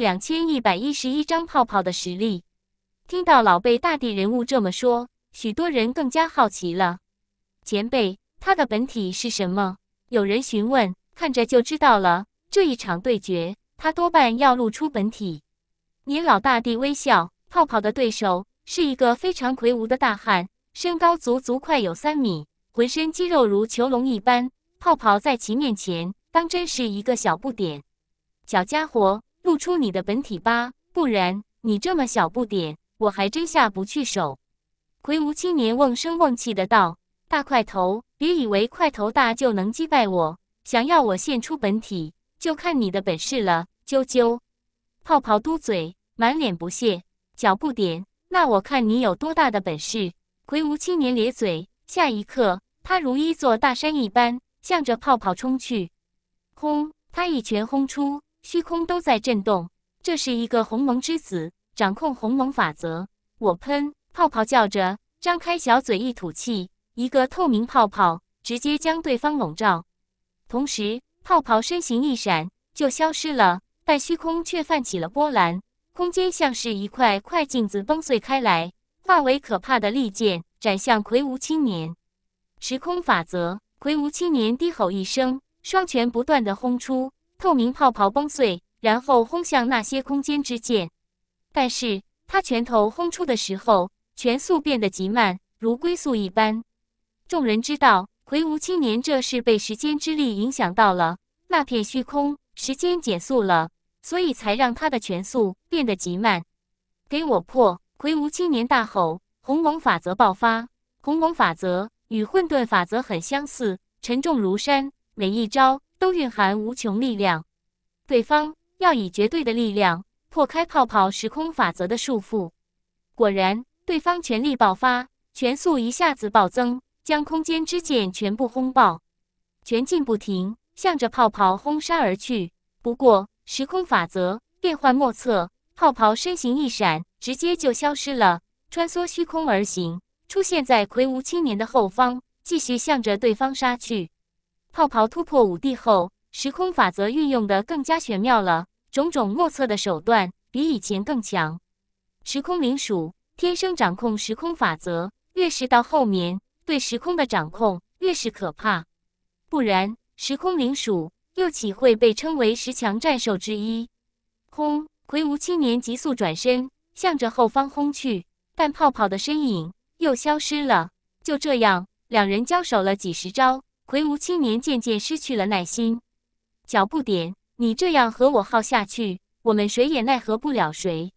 两千一百一十一张泡泡的实力，听到老辈大地人物这么说，许多人更加好奇了。前辈，他的本体是什么？有人询问。看着就知道了，这一场对决，他多半要露出本体。年老大地微笑。泡泡的对手是一个非常魁梧的大汉，身高足足快有三米，浑身肌肉如囚笼一般。泡泡在其面前，当真是一个小不点，小家伙。露出你的本体吧，不然你这么小不点，我还真下不去手。”魁梧青年瓮声瓮气的道，“大块头，别以为块头大就能击败我，想要我现出本体，就看你的本事了。”啾啾，泡泡嘟嘴，满脸不屑。小不点，那我看你有多大的本事。”魁梧青年咧嘴，下一刻，他如一座大山一般，向着泡泡冲去。轰！他一拳轰出。虚空都在震动，这是一个鸿蒙之子，掌控鸿蒙法则。我喷泡泡叫着，张开小嘴一吐气，一个透明泡泡直接将对方笼罩。同时，泡泡身形一闪就消失了，但虚空却泛起了波澜，空间像是一块块镜子崩碎开来，化为可怕的利剑斩向魁梧青年。时空法则，魁梧青年低吼一声，双拳不断的轰出。透明泡泡崩碎，然后轰向那些空间之剑。但是他拳头轰出的时候，拳速变得极慢，如龟速一般。众人知道，魁梧青年这是被时间之力影响到了。那片虚空时间减速了，所以才让他的拳速变得极慢。给我破！魁梧青年大吼，鸿蒙法则爆发。鸿蒙法则与混沌法则很相似，沉重如山，每一招。都蕴含无穷力量，对方要以绝对的力量破开泡泡时空法则的束缚。果然，对方全力爆发，全速一下子暴增，将空间之剑全部轰爆，全劲不停，向着泡泡轰杀而去。不过，时空法则变幻莫测，泡泡身形一闪，直接就消失了，穿梭虚空而行，出现在魁梧青年的后方，继续向着对方杀去。泡泡突破五帝后，时空法则运用的更加玄妙了，种种莫测的手段比以前更强。时空灵鼠天生掌控时空法则，越是到后面，对时空的掌控越是可怕。不然，时空灵鼠又岂会被称为十强战兽之一？轰！魁梧青年急速转身，向着后方轰去，但泡泡的身影又消失了。就这样，两人交手了几十招。魁梧青年渐渐失去了耐心。小不点，你这样和我耗下去，我们谁也奈何不了谁。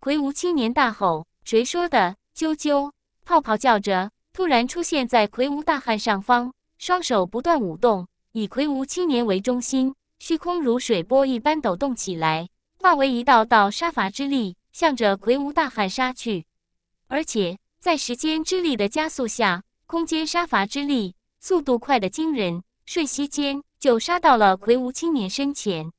魁梧青年大吼：“谁说的？”啾啾，泡泡叫着，突然出现在魁梧大汉上方，双手不断舞动，以魁梧青年为中心，虚空如水波一般抖动起来，化为一道道杀伐之力，向着魁梧大汉杀去。而且在时间之力的加速下，空间杀伐之力。速度快得惊人，瞬息间就杀到了魁梧青年身前。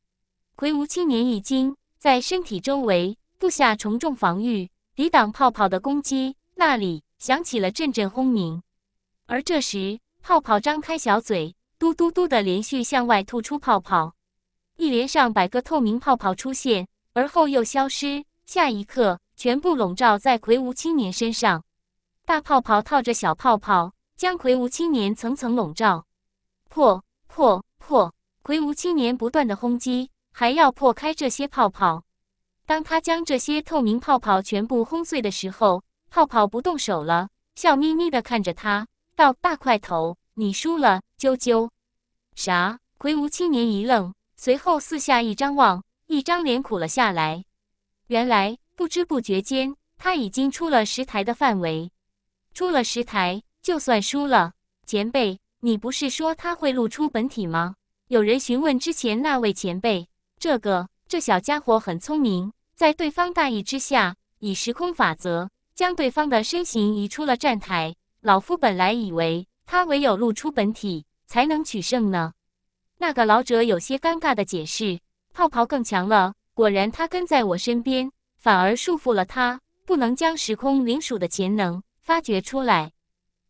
魁梧青年一惊，在身体周围布下重重防御，抵挡泡泡的攻击。那里响起了阵阵轰鸣。而这时，泡泡张开小嘴，嘟嘟嘟的连续向外吐出泡泡，一连上百个透明泡泡出现，而后又消失。下一刻，全部笼罩在魁梧青年身上，大泡泡套着小泡泡。将魁梧青年层层笼罩，破破破！魁梧青年不断的轰击，还要破开这些泡泡。当他将这些透明泡泡全部轰碎的时候，泡泡不动手了，笑眯眯的看着他，道：“大块头，你输了，啾啾。”啥？魁梧青年一愣，随后四下一张望，一张脸苦了下来。原来不知不觉间，他已经出了石台的范围，出了石台。就算输了，前辈，你不是说他会露出本体吗？有人询问之前那位前辈。这个，这小家伙很聪明，在对方大意之下，以时空法则将对方的身形移出了站台。老夫本来以为他唯有露出本体才能取胜呢。那个老者有些尴尬的解释：“泡泡更强了，果然他跟在我身边，反而束缚了他，不能将时空灵鼠的潜能发掘出来。”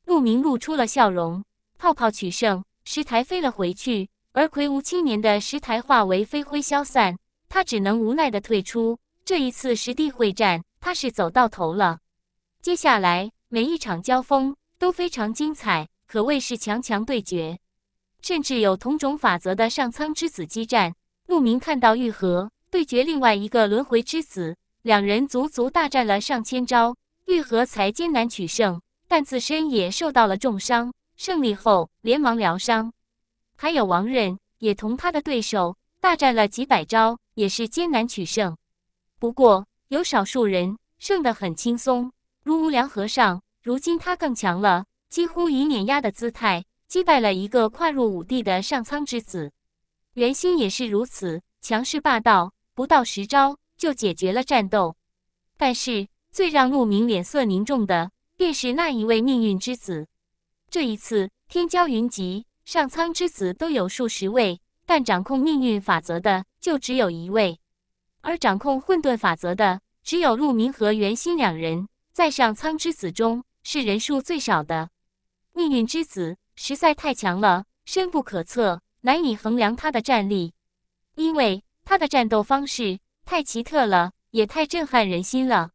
鹿鸣露出了笑容，泡泡取胜，石台飞了回去，而魁梧青年的石台化为飞灰消散，他只能无奈的退出。这一次实地会战，他是走到头了。接下来每一场交锋都非常精彩，可谓是强强对决，甚至有同种法则的上苍之子激战。鹿鸣看到玉和对决另外一个轮回之子，两人足足大战了上千招，玉和才艰难取胜。但自身也受到了重伤，胜利后连忙疗伤。还有王刃也同他的对手大战了几百招，也是艰难取胜。不过有少数人胜得很轻松，如无良和尚，如今他更强了，几乎以碾压的姿态击败了一个跨入武帝的上苍之子。袁心也是如此，强势霸道，不到十招就解决了战斗。但是最让陆明脸色凝重的。便是那一位命运之子。这一次天骄云集，上苍之子都有数十位，但掌控命运法则的就只有一位，而掌控混沌法则的只有陆明和元心两人，在上苍之子中是人数最少的。命运之子实在太强了，深不可测，难以衡量他的战力，因为他的战斗方式太奇特了，也太震撼人心了。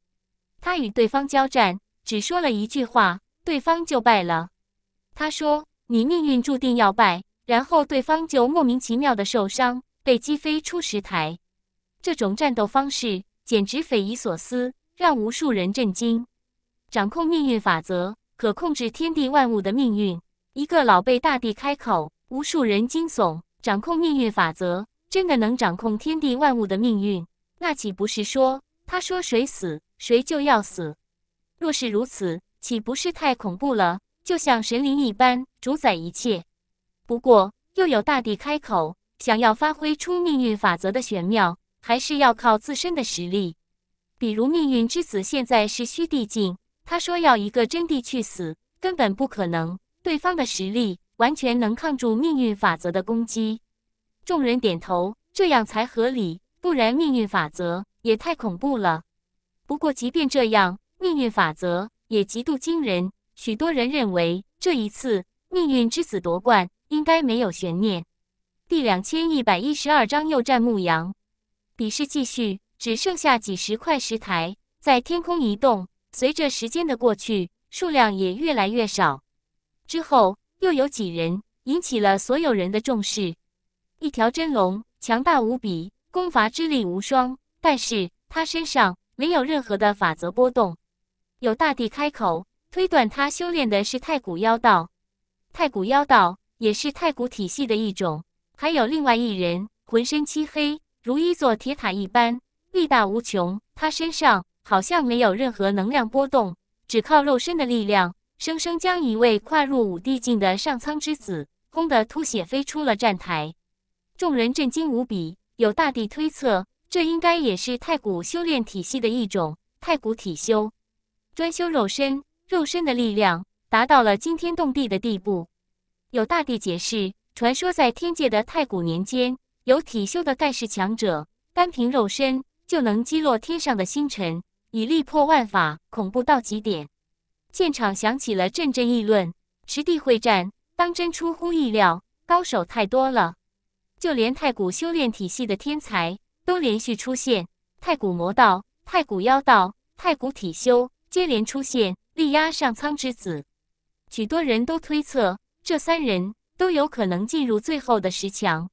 他与对方交战。只说了一句话，对方就败了。他说：“你命运注定要败。”然后对方就莫名其妙的受伤，被击飞出石台。这种战斗方式简直匪夷所思，让无数人震惊。掌控命运法则，可控制天地万物的命运。一个老辈大帝开口，无数人惊悚。掌控命运法则，真的能掌控天地万物的命运？那岂不是说，他说谁死，谁就要死？若是如此，岂不是太恐怖了？就像神灵一般主宰一切。不过，又有大帝开口，想要发挥出命运法则的玄妙，还是要靠自身的实力。比如命运之子现在是虚帝境，他说要一个真帝去死，根本不可能。对方的实力完全能抗住命运法则的攻击。众人点头，这样才合理，不然命运法则也太恐怖了。不过，即便这样。命运法则也极度惊人，许多人认为这一次命运之子夺冠应该没有悬念。第两千一百一十二章又战牧羊，比试继续，只剩下几十块石台在天空移动，随着时间的过去，数量也越来越少。之后又有几人引起了所有人的重视，一条真龙，强大无比，攻伐之力无双，但是他身上没有任何的法则波动。有大帝开口推断，他修炼的是太古妖道。太古妖道也是太古体系的一种。还有另外一人，浑身漆黑，如一座铁塔一般，力大无穷。他身上好像没有任何能量波动，只靠肉身的力量，生生将一位跨入五帝境的上苍之子轰得吐血飞出了站台。众人震惊无比。有大帝推测，这应该也是太古修炼体系的一种太古体修。专修肉身，肉身的力量达到了惊天动地的地步。有大帝解释，传说在天界的太古年间，有体修的盖世强者，单凭肉身就能击落天上的星辰，以力破万法，恐怖到极点。现场响起了阵阵议论。实地会战，当真出乎意料，高手太多了，就连太古修炼体系的天才都连续出现。太古魔道、太古妖道、太古体修。接连出现，力压上苍之子，许多人都推测这三人都有可能进入最后的十强。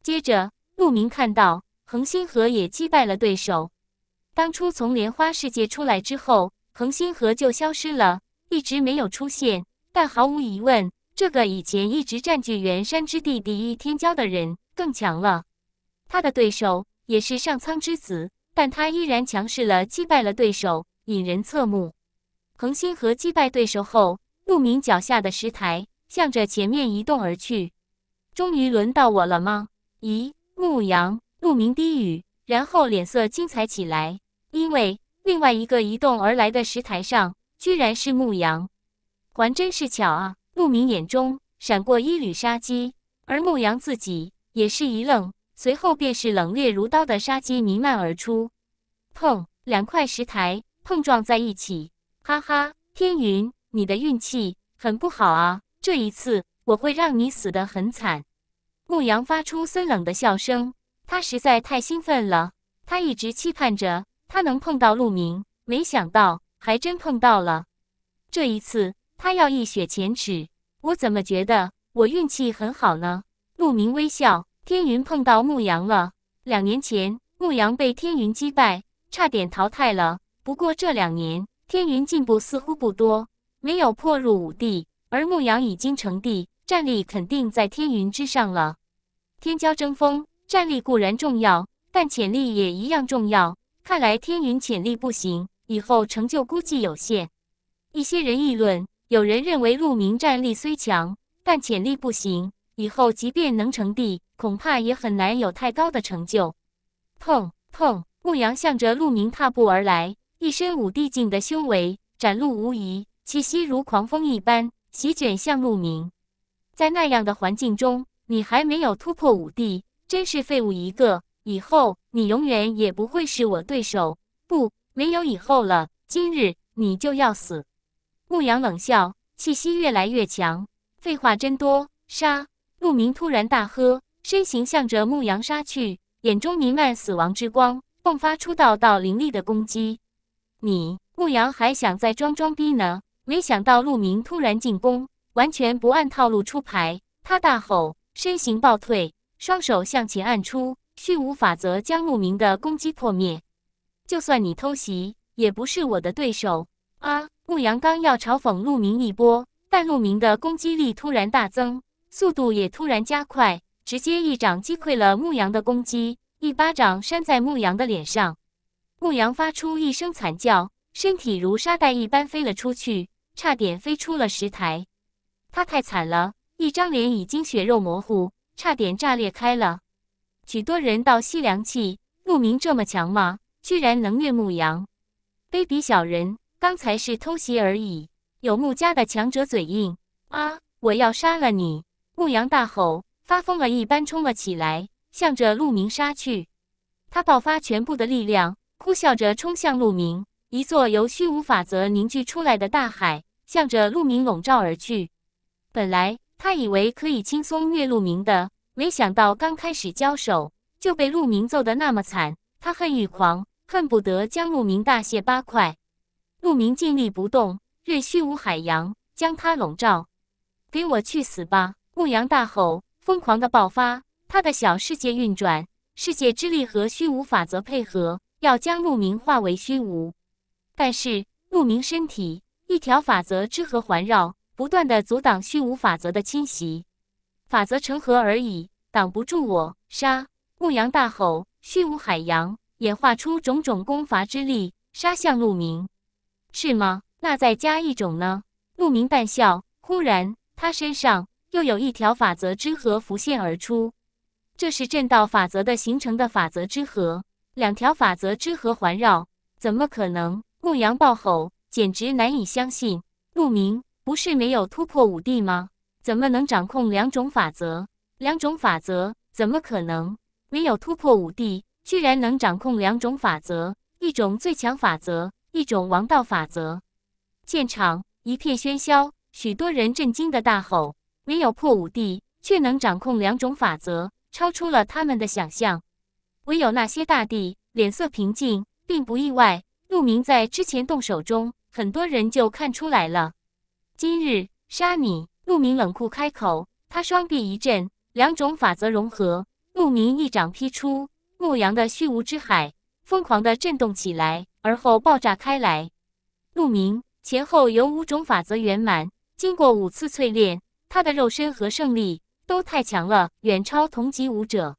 接着，陆明看到恒星河也击败了对手。当初从莲花世界出来之后，恒星河就消失了，一直没有出现。但毫无疑问，这个以前一直占据元山之地第一天骄的人更强了。他的对手也是上苍之子，但他依然强势了，击败了对手。引人侧目。恒星河击败对手后，陆明脚下的石台向着前面移动而去。终于轮到我了吗？咦，牧阳！陆明低语，然后脸色精彩起来，因为另外一个移动而来的石台上居然是牧阳，还真是巧啊！陆明眼中闪过一缕杀机，而牧阳自己也是一愣，随后便是冷冽如刀的杀机弥漫而出。砰！两块石台。碰撞在一起，哈哈！天云，你的运气很不好啊！这一次，我会让你死得很惨。牧羊发出森冷的笑声，他实在太兴奋了。他一直期盼着，他能碰到陆明，没想到还真碰到了。这一次，他要一雪前耻。我怎么觉得我运气很好呢？陆明微笑，天云碰到牧羊了。两年前，牧羊被天云击败，差点淘汰了。不过这两年，天云进步似乎不多，没有破入五帝，而牧羊已经成帝，战力肯定在天云之上了。天骄争锋，战力固然重要，但潜力也一样重要。看来天云潜力不行，以后成就估计有限。一些人议论，有人认为鹿鸣战力虽强，但潜力不行，以后即便能成帝，恐怕也很难有太高的成就。砰砰，牧羊向着鹿鸣踏步而来。一身五帝境的修为展露无遗，气息如狂风一般席卷向陆明。在那样的环境中，你还没有突破五帝，真是废物一个！以后你永远也不会是我对手。不，没有以后了，今日你就要死！牧阳冷笑，气息越来越强。废话真多，杀！陆明突然大喝，身形向着牧阳杀去，眼中弥漫死亡之光，迸发出道道凌厉的攻击。你牧羊还想再装装逼呢？没想到陆明突然进攻，完全不按套路出牌。他大吼，身形暴退，双手向前按出，虚无法则将陆明的攻击破灭。就算你偷袭，也不是我的对手啊！牧羊刚要嘲讽陆明一波，但陆明的攻击力突然大增，速度也突然加快，直接一掌击溃了牧羊的攻击，一巴掌扇在牧羊的脸上。牧羊发出一声惨叫，身体如沙袋一般飞了出去，差点飞出了石台。他太惨了，一张脸已经血肉模糊，差点炸裂开了。许多人倒吸凉气：，牧民这么强吗？居然能虐牧羊！卑鄙小人，刚才是偷袭而已。有穆家的强者嘴硬。啊！我要杀了你！牧羊大吼，发疯了一般冲了起来，向着陆明杀去。他爆发全部的力量。呼啸着冲向陆明。一座由虚无法则凝聚出来的大海，向着陆明笼罩而去。本来他以为可以轻松虐陆明的，没想到刚开始交手就被陆明揍得那么惨，他恨欲狂，恨不得将陆明大卸八块。陆明静立不动，任虚无海洋将他笼罩。给我去死吧！牧羊大吼，疯狂的爆发，他的小世界运转，世界之力和虚无法则配合。要将鹿鸣化为虚无，但是鹿鸣身体一条法则之河环绕，不断的阻挡虚无法则的侵袭。法则成河而已，挡不住我杀！牧羊大吼，虚无海洋演化出种种攻伐之力，杀向鹿鸣。是吗？那再加一种呢？鹿鸣淡笑，忽然他身上又有一条法则之河浮现而出，这是正道法则的形成的法则之河。两条法则之和环绕，怎么可能？牧羊暴吼，简直难以相信。牧民不是没有突破五帝吗？怎么能掌控两种法则？两种法则怎么可能？唯有突破五帝，居然能掌控两种法则，一种最强法则，一种王道法则。现场一片喧嚣，许多人震惊的大吼：唯有破五帝，却能掌控两种法则，超出了他们的想象。唯有那些大帝脸色平静，并不意外。陆明在之前动手中，很多人就看出来了。今日杀你，陆明冷酷开口。他双臂一震，两种法则融合。陆明一掌劈出，牧羊的虚无之海疯狂的震动起来，而后爆炸开来。陆明前后有五种法则圆满，经过五次淬炼，他的肉身和胜利都太强了，远超同级武者。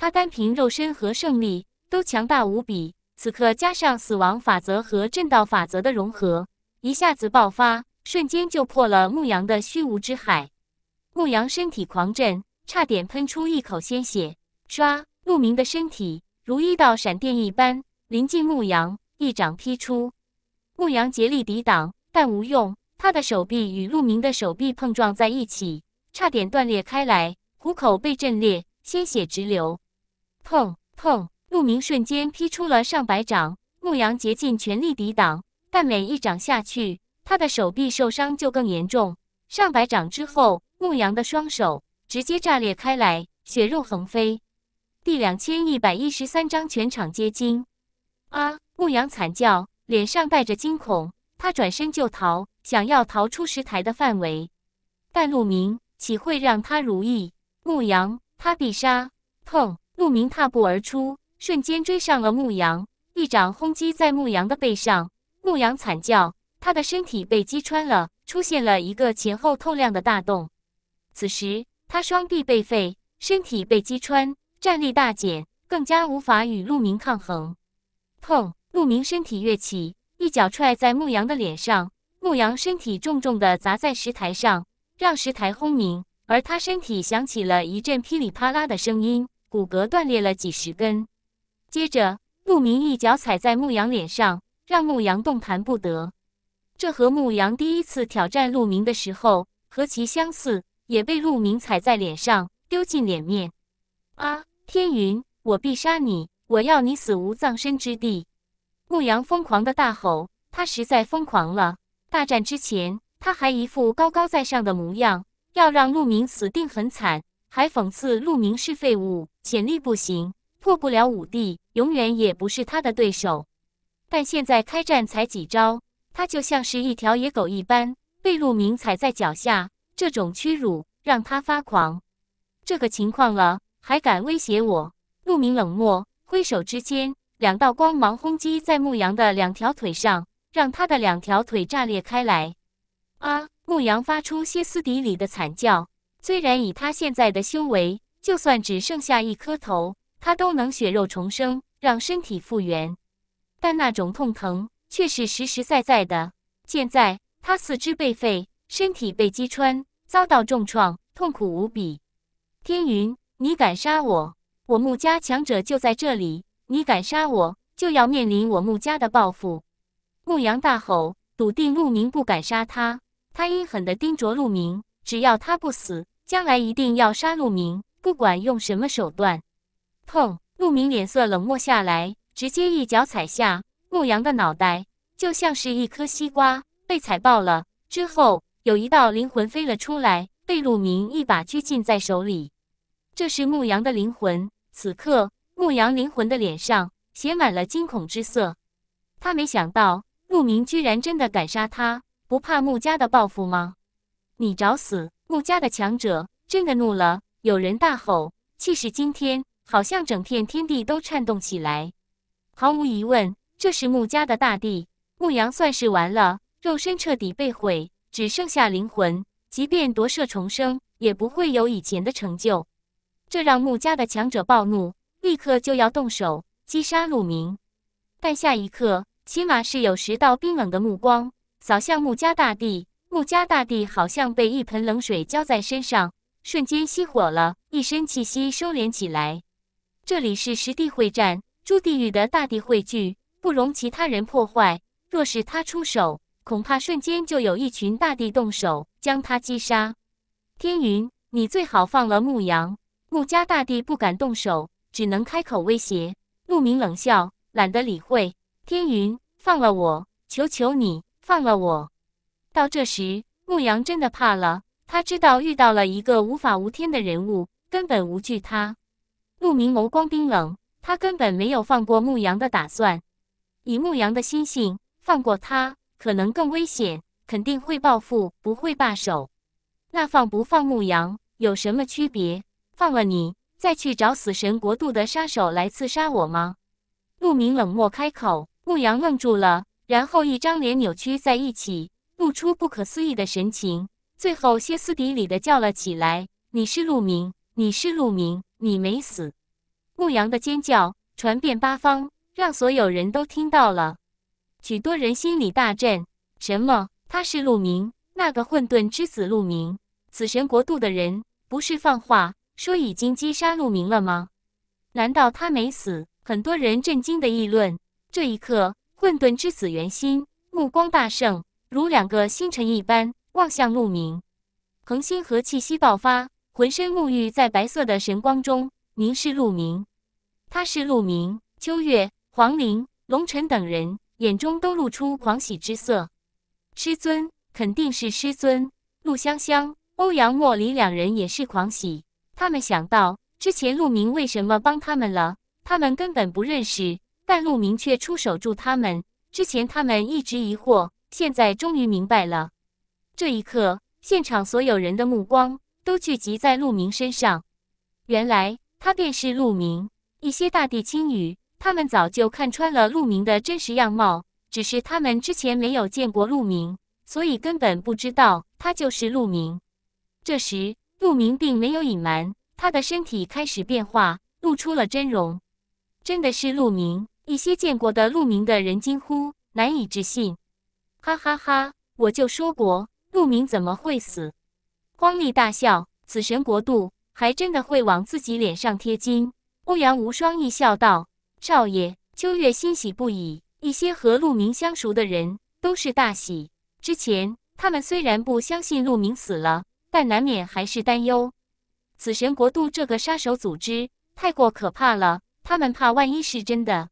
他单凭肉身和胜利都强大无比，此刻加上死亡法则和震道法则的融合，一下子爆发，瞬间就破了牧羊的虚无之海。牧羊身体狂震，差点喷出一口鲜血。唰！陆明的身体如一道闪电一般临近牧羊，一掌劈出。牧羊竭力抵挡，但无用。他的手臂与陆明的手臂碰撞在一起，差点断裂开来，虎口被震裂，鲜血直流。砰砰！陆明瞬间劈出了上百掌，牧羊竭尽全力抵挡，但每一掌下去，他的手臂受伤就更严重。上百掌之后，牧羊的双手直接炸裂开来，血肉横飞。第两千一百一十三章，全场皆惊！啊！牧羊惨叫，脸上带着惊恐，他转身就逃，想要逃出石台的范围，但陆明岂会让他如意？牧羊，他必杀！砰！鹿鸣踏步而出，瞬间追上了牧羊，一掌轰击在牧羊的背上，牧羊惨叫，他的身体被击穿了，出现了一个前后透亮的大洞。此时，他双臂被废，身体被击穿，战力大减，更加无法与鹿鸣抗衡。砰！鹿鸣身体跃起，一脚踹在牧羊的脸上，牧羊身体重重地砸在石台上，让石台轰鸣，而他身体响起了一阵噼里啪啦的声音。骨骼断裂了几十根，接着陆明一脚踩在牧羊脸上，让牧羊动弹不得。这和牧羊第一次挑战陆明的时候何其相似，也被陆明踩在脸上，丢尽脸面。啊！天云，我必杀你！我要你死无葬身之地！牧羊疯狂的大吼，他实在疯狂了。大战之前，他还一副高高在上的模样，要让陆明死定很惨。还讽刺陆明是废物，潜力不行，破不了武帝，永远也不是他的对手。但现在开战才几招，他就像是一条野狗一般被陆明踩在脚下，这种屈辱让他发狂。这个情况了还敢威胁我？陆明冷漠，挥手之间，两道光芒轰击在牧羊的两条腿上，让他的两条腿炸裂开来。啊！牧羊发出歇斯底里的惨叫。虽然以他现在的修为，就算只剩下一颗头，他都能血肉重生，让身体复原。但那种痛疼却是实实在在的。现在他四肢被废，身体被击穿，遭到重创，痛苦无比。天云，你敢杀我？我穆家强者就在这里，你敢杀我，就要面临我穆家的报复。牧阳大吼，笃定陆明不敢杀他。他阴狠的盯着陆明，只要他不死。将来一定要杀陆明，不管用什么手段。砰！陆明脸色冷漠下来，直接一脚踩下牧羊的脑袋，就像是一颗西瓜被踩爆了。之后有一道灵魂飞了出来，被陆明一把拘禁在手里。这是牧羊的灵魂。此刻牧羊灵魂的脸上写满了惊恐之色。他没想到陆明居然真的敢杀他，不怕穆家的报复吗？你找死！穆家的强者真的怒了，有人大吼，气势惊天，好像整片天地都颤动起来。毫无疑问，这是穆家的大地。穆阳算是完了，肉身彻底被毁，只剩下灵魂，即便夺舍重生，也不会有以前的成就。这让穆家的强者暴怒，立刻就要动手击杀陆明，但下一刻，起码是有十道冰冷的目光扫向穆家大地，穆家大帝好像被一盆冷水浇在身上，瞬间熄火了，一身气息收敛起来。这里是十地会战，诸地域的大帝汇聚，不容其他人破坏。若是他出手，恐怕瞬间就有一群大帝动手将他击杀。天云，你最好放了牧阳。穆家大帝不敢动手，只能开口威胁。陆明冷笑，懒得理会。天云，放了我，求求你放了我。到这时，牧羊真的怕了。他知道遇到了一个无法无天的人物，根本无惧他。陆明眸光冰冷，他根本没有放过牧羊的打算。以牧羊的心性，放过他可能更危险，肯定会报复，不会罢手。那放不放牧羊有什么区别？放了你，再去找死神国度的杀手来刺杀我吗？陆明冷漠开口。牧羊愣住了，然后一张脸扭曲在一起。露出不可思议的神情，最后歇斯底里的叫了起来：“你是陆明，你是陆明，你没死！”牧羊的尖叫传遍八方，让所有人都听到了。许多人心里大震：“什么？他是陆明？那个混沌之子陆明？死神国度的人不是放话说已经击杀陆明了吗？难道他没死？”很多人震惊的议论。这一刻，混沌之子袁心目光大盛。如两个星辰一般望向陆明，恒星和气息爆发，浑身沐浴在白色的神光中，凝视陆明。他是陆明，秋月、黄玲、龙尘等人眼中都露出狂喜之色。师尊，肯定是师尊！陆香香、欧阳莫离两人也是狂喜。他们想到之前陆明为什么帮他们了，他们根本不认识，但陆明却出手助他们。之前他们一直疑惑。现在终于明白了。这一刻，现场所有人的目光都聚集在陆明身上。原来他便是陆明。一些大地青羽，他们早就看穿了陆明的真实样貌，只是他们之前没有见过陆明，所以根本不知道他就是陆明。这时，陆明并没有隐瞒，他的身体开始变化，露出了真容。真的是陆明！一些见过的陆明的人惊呼，难以置信。哈哈哈！我就说过，陆明怎么会死？荒力大笑，死神国度还真的会往自己脸上贴金。欧阳无双亦笑道：“少爷。”秋月欣喜不已，一些和陆明相熟的人都是大喜。之前他们虽然不相信陆明死了，但难免还是担忧。死神国度这个杀手组织太过可怕了，他们怕万一是真的。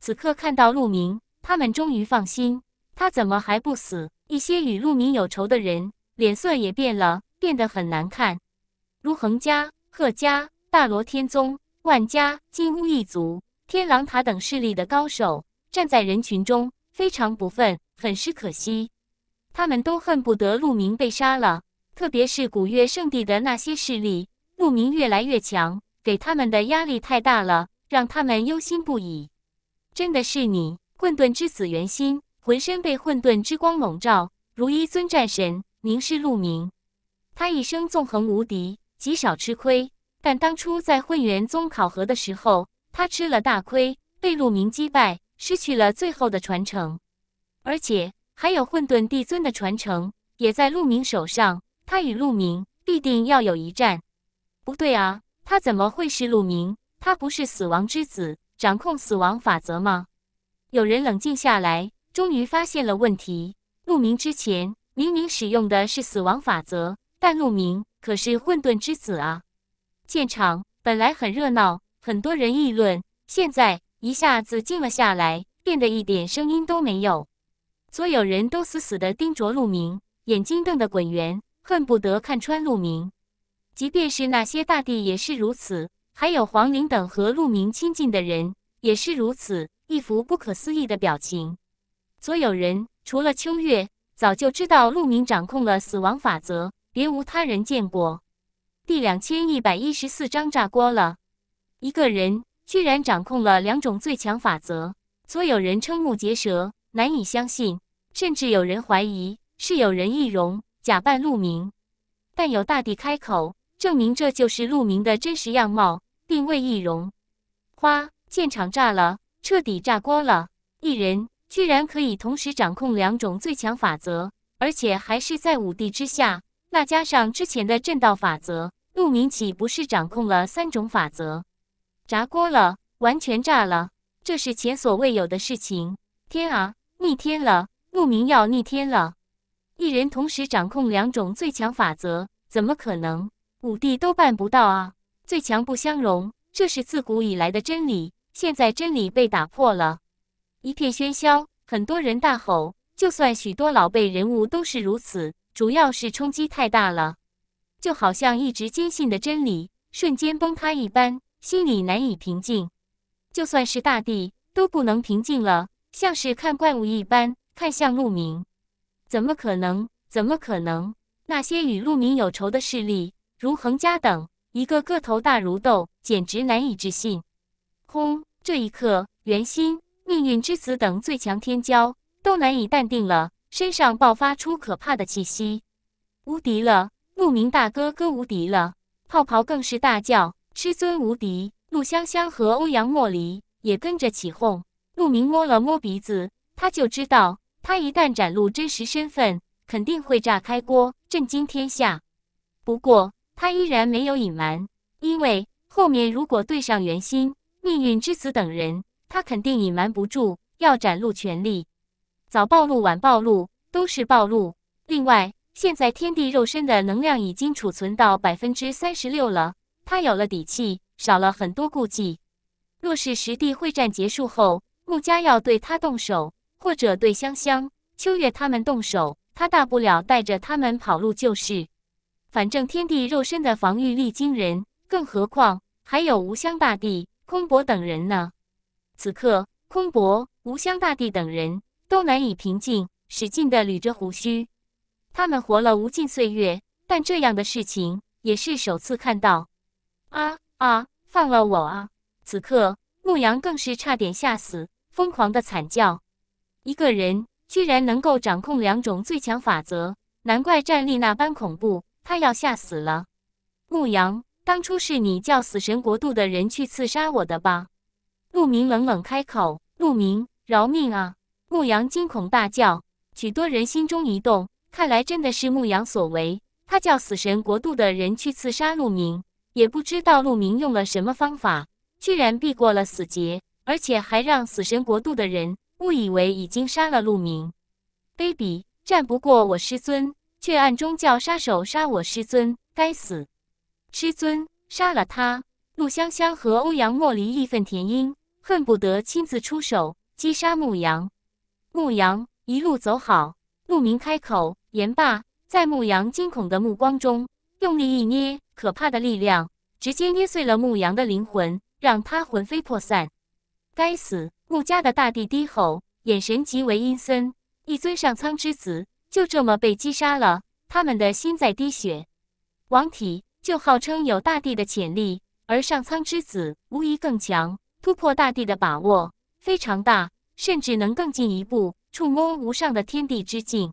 此刻看到陆明，他们终于放心。他怎么还不死？一些与陆明有仇的人脸色也变了，变得很难看。如恒家、贺家、大罗天宗、万家、金乌一族、天狼塔等势力的高手站在人群中，非常不忿，很是可惜。他们都恨不得陆明被杀了，特别是古月圣地的那些势力，陆明越来越强，给他们的压力太大了，让他们忧心不已。真的是你，混沌之子袁心。浑身被混沌之光笼罩，如一尊战神凝视陆明。他一生纵横无敌，极少吃亏。但当初在混元宗考核的时候，他吃了大亏，被陆明击败，失去了最后的传承。而且还有混沌帝尊的传承也在陆明手上。他与陆明必定要有一战。不对啊，他怎么会是陆明？他不是死亡之子，掌控死亡法则吗？有人冷静下来。终于发现了问题，鹿鸣之前明明使用的是死亡法则，但鹿鸣可是混沌之子啊！现场本来很热闹，很多人议论，现在一下子静了下来，变得一点声音都没有。所有人都死死的盯着鹿鸣，眼睛瞪得滚圆，恨不得看穿鹿鸣。即便是那些大帝也是如此，还有黄陵等和鹿鸣亲近的人也是如此，一副不可思议的表情。所有人除了秋月，早就知道陆明掌控了死亡法则，别无他人见过。第两千一百一十四章炸锅了，一个人居然掌控了两种最强法则，所有人瞠目结舌，难以相信，甚至有人怀疑是有人易容假扮陆明。但有大帝开口证明这就是陆明的真实样貌，并未易容。花现场炸了，彻底炸锅了，一人。居然可以同时掌控两种最强法则，而且还是在五帝之下。那加上之前的震道法则，陆明岂不是掌控了三种法则？炸锅了，完全炸了！这是前所未有的事情！天啊，逆天了！陆明要逆天了！一人同时掌控两种最强法则，怎么可能？五帝都办不到啊！最强不相容，这是自古以来的真理。现在真理被打破了。一片喧嚣，很多人大吼。就算许多老辈人物都是如此，主要是冲击太大了，就好像一直坚信的真理瞬间崩塌一般，心里难以平静。就算是大地都不能平静了，像是看怪物一般看向陆明。怎么可能？怎么可能？那些与陆明有仇的势力，如恒家等，一个个头大如斗，简直难以置信。轰！这一刻，圆心。命运之子等最强天骄都难以淡定了，身上爆发出可怕的气息，无敌了！陆明大哥哥无敌了！泡泡更是大叫：“师尊无敌！”陆香香和欧阳莫离也跟着起哄。陆明摸了摸鼻子，他就知道，他一旦展露真实身份，肯定会炸开锅，震惊天下。不过他依然没有隐瞒，因为后面如果对上袁心、命运之子等人。他肯定隐瞒不住，要展露全力。早暴露晚暴露都是暴露。另外，现在天地肉身的能量已经储存到百分之三十六了，他有了底气，少了很多顾忌。若是实地会战结束后，穆家要对他动手，或者对香香、秋月他们动手，他大不了带着他们跑路就是。反正天地肉身的防御力惊人，更何况还有无香大帝、空博等人呢。此刻，空伯、无相大帝等人都难以平静，使劲地捋着胡须。他们活了无尽岁月，但这样的事情也是首次看到。啊啊！放了我啊！此刻，牧羊更是差点吓死，疯狂的惨叫。一个人居然能够掌控两种最强法则，难怪战力那般恐怖。他要吓死了！牧羊，当初是你叫死神国度的人去刺杀我的吧？陆明冷冷开口：“陆明，饶命啊！”牧羊惊恐大叫。许多人心中一动，看来真的是牧羊所为。他叫死神国度的人去刺杀陆明，也不知道陆明用了什么方法，居然避过了死劫，而且还让死神国度的人误以为已经杀了陆明。卑鄙，战不过我师尊，却暗中叫杀手杀我师尊，该死！师尊，杀了他！陆香香和欧阳莫离义愤填膺。恨不得亲自出手击杀牧羊，牧羊一路走好。牧民开口，言罢，在牧羊惊恐的目光中，用力一捏，可怕的力量直接捏碎了牧羊的灵魂，让他魂飞魄散。该死！穆家的大帝低吼，眼神极为阴森。一尊上苍之子就这么被击杀了，他们的心在滴血。王体就号称有大帝的潜力，而上苍之子无疑更强。突破大地的把握非常大，甚至能更进一步触摸无上的天地之境。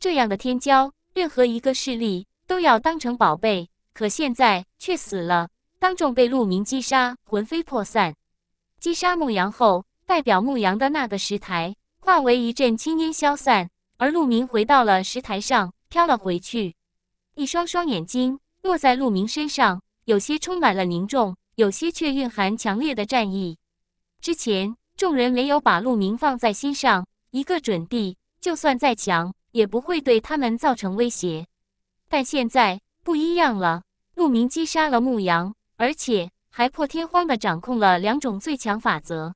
这样的天骄，任何一个势力都要当成宝贝。可现在却死了，当众被鹿鸣击杀，魂飞魄散。击杀牧羊后，代表牧羊的那个石台化为一阵青烟消散，而鹿鸣回到了石台上，飘了回去。一双双眼睛落在鹿鸣身上，有些充满了凝重。有些却蕴含强烈的战意。之前众人没有把陆明放在心上，一个准帝就算再强，也不会对他们造成威胁。但现在不一样了，陆明击杀了牧羊，而且还破天荒的掌控了两种最强法则。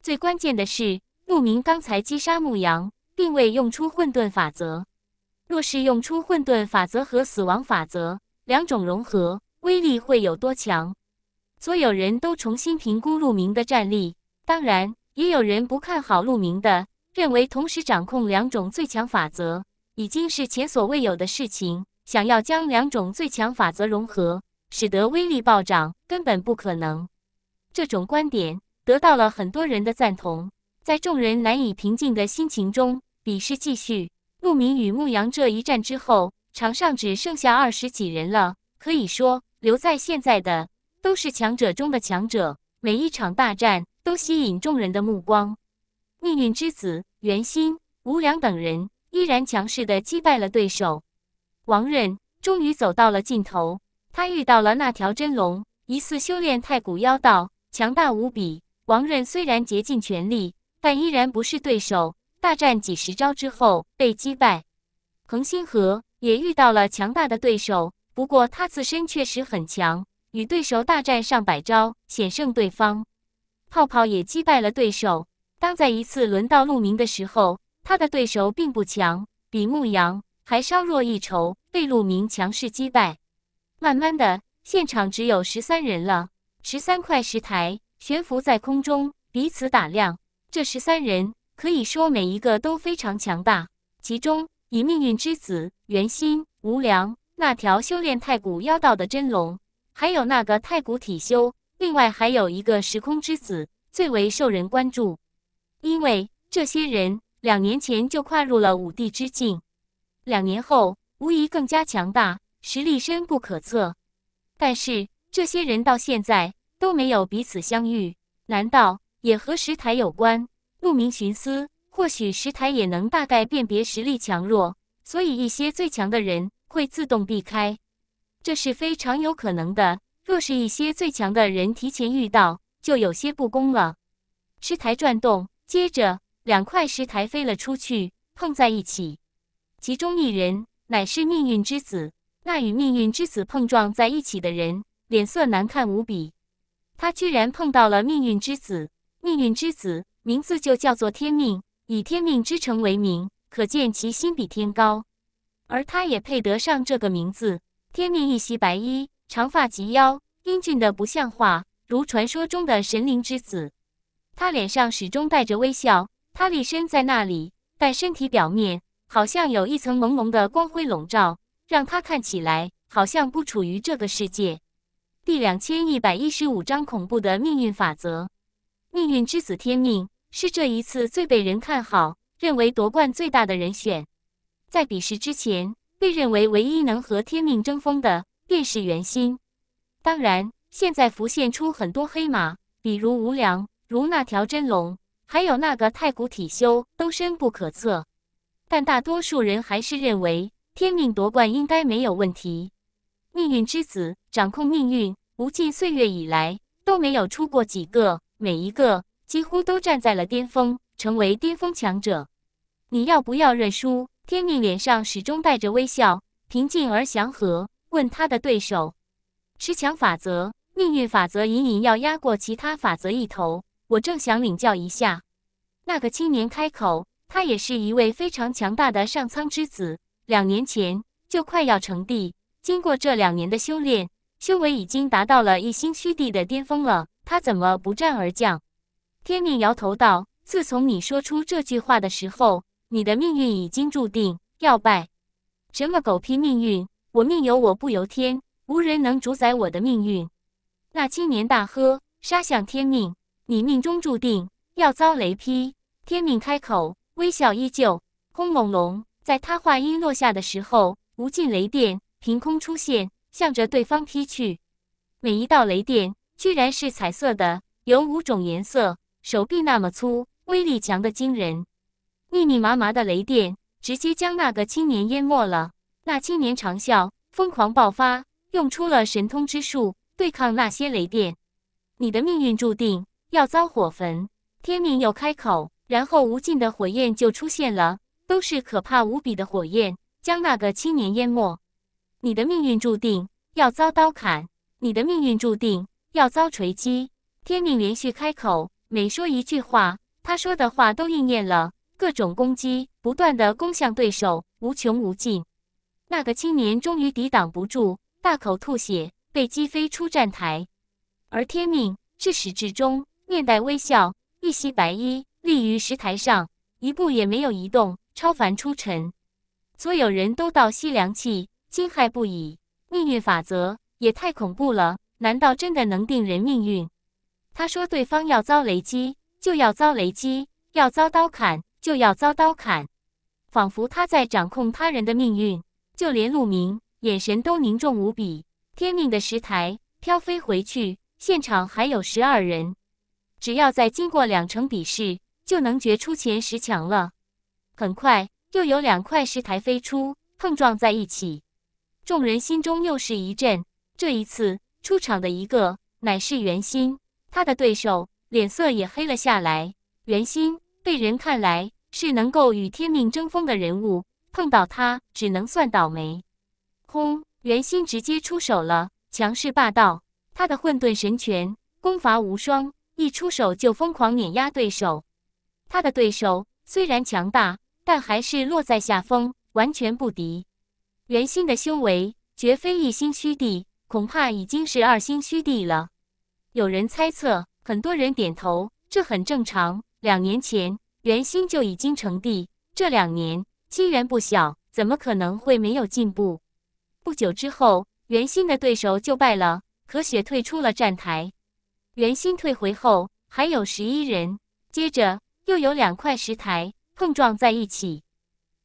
最关键的是，陆明刚才击杀牧羊，并未用出混沌法则。若是用出混沌法则和死亡法则两种融合，威力会有多强？所有人都重新评估陆明的战力，当然也有人不看好陆明的，认为同时掌控两种最强法则已经是前所未有的事情，想要将两种最强法则融合，使得威力暴涨，根本不可能。这种观点得到了很多人的赞同。在众人难以平静的心情中，比试继续。陆明与牧羊这一战之后，场上只剩下二十几人了，可以说留在现在的。都是强者中的强者，每一场大战都吸引众人的目光。命运之子袁心、吴良等人依然强势的击败了对手。王任终于走到了尽头，他遇到了那条真龙，疑似修炼太古妖道，强大无比。王任虽然竭尽全力，但依然不是对手。大战几十招之后被击败。恒星河也遇到了强大的对手，不过他自身确实很强。与对手大战上百招，险胜对方。泡泡也击败了对手。当在一次轮到陆明的时候，他的对手并不强，比牧羊还稍弱一筹，被陆明强势击败。慢慢的，现场只有十三人了，十三块石台悬浮在空中，彼此打量。这十三人可以说每一个都非常强大，其中以命运之子袁心、无良那条修炼太古妖道的真龙。还有那个太古体修，另外还有一个时空之子最为受人关注，因为这些人两年前就跨入了五帝之境，两年后无疑更加强大，实力深不可测。但是这些人到现在都没有彼此相遇，难道也和石台有关？陆明寻思，或许石台也能大概辨别实力强弱，所以一些最强的人会自动避开。这是非常有可能的。若是一些最强的人提前遇到，就有些不公了。石台转动，接着两块石台飞了出去，碰在一起。其中一人乃是命运之子，那与命运之子碰撞在一起的人脸色难看无比。他居然碰到了命运之子！命运之子名字就叫做天命，以天命之城为名，可见其心比天高，而他也配得上这个名字。天命一袭白衣，长发及腰，英俊的不像话，如传说中的神灵之子。他脸上始终带着微笑，他立身在那里，但身体表面好像有一层朦胧的光辉笼罩，让他看起来好像不处于这个世界。第两千一百一十五章恐怖的命运法则。命运之子天命是这一次最被人看好，认为夺冠最大的人选。在比试之前。被认为唯一能和天命争锋的便是圆心。当然，现在浮现出很多黑马，比如无良，如那条真龙，还有那个太古体修，都深不可测。但大多数人还是认为天命夺冠应该没有问题。命运之子掌控命运，无尽岁月以来都没有出过几个，每一个几乎都站在了巅峰，成为巅峰强者。你要不要认输？天命脸上始终带着微笑，平静而祥和，问他的对手：“持强法则，命运法则隐隐要压过其他法则一头，我正想领教一下。”那个青年开口，他也是一位非常强大的上苍之子，两年前就快要成帝，经过这两年的修炼，修为已经达到了一星虚帝的巅峰了。他怎么不战而降？天命摇头道：“自从你说出这句话的时候。”你的命运已经注定要败，什么狗屁命运？我命由我不由天，无人能主宰我的命运。那青年大喝：“杀向天命，你命中注定要遭雷劈！”天命开口，微笑依旧。轰隆隆，在他话音落下的时候，无尽雷电凭空出现，向着对方劈去。每一道雷电居然是彩色的，有五种颜色，手臂那么粗，威力强的惊人。密密麻麻的雷电直接将那个青年淹没了。那青年长啸，疯狂爆发，用出了神通之术对抗那些雷电。你的命运注定要遭火焚。天命又开口，然后无尽的火焰就出现了，都是可怕无比的火焰，将那个青年淹没。你的命运注定要遭刀砍。你的命运注定要遭锤击。天命连续开口，每说一句话，他说的话都应验了。各种攻击不断的攻向对手，无穷无尽。那个青年终于抵挡不住，大口吐血，被击飞出站台。而天命至始至终面带微笑，一袭白衣立于石台上，一步也没有移动，超凡出尘。所有人都倒吸凉气，惊骇不已。命运法则也太恐怖了！难道真的能定人命运？他说：“对方要遭雷击，就要遭雷击；要遭刀砍。”就要遭刀砍，仿佛他在掌控他人的命运。就连陆明眼神都凝重无比。天命的石台飘飞回去，现场还有十二人，只要再经过两成比试，就能决出前十强了。很快，又有两块石台飞出，碰撞在一起，众人心中又是一震。这一次出场的一个乃是袁心，他的对手脸色也黑了下来。袁心。被人看来是能够与天命争锋的人物，碰到他只能算倒霉。轰！元心直接出手了，强势霸道。他的混沌神拳，攻伐无双，一出手就疯狂碾压对手。他的对手虽然强大，但还是落在下风，完全不敌。元心的修为绝非一星虚地，恐怕已经是二星虚地了。有人猜测，很多人点头，这很正常。两年前，元心就已经成帝。这两年机缘不小，怎么可能会没有进步？不久之后，元心的对手就败了，可雪退出了战台。元心退回后，还有十一人。接着，又有两块石台碰撞在一起。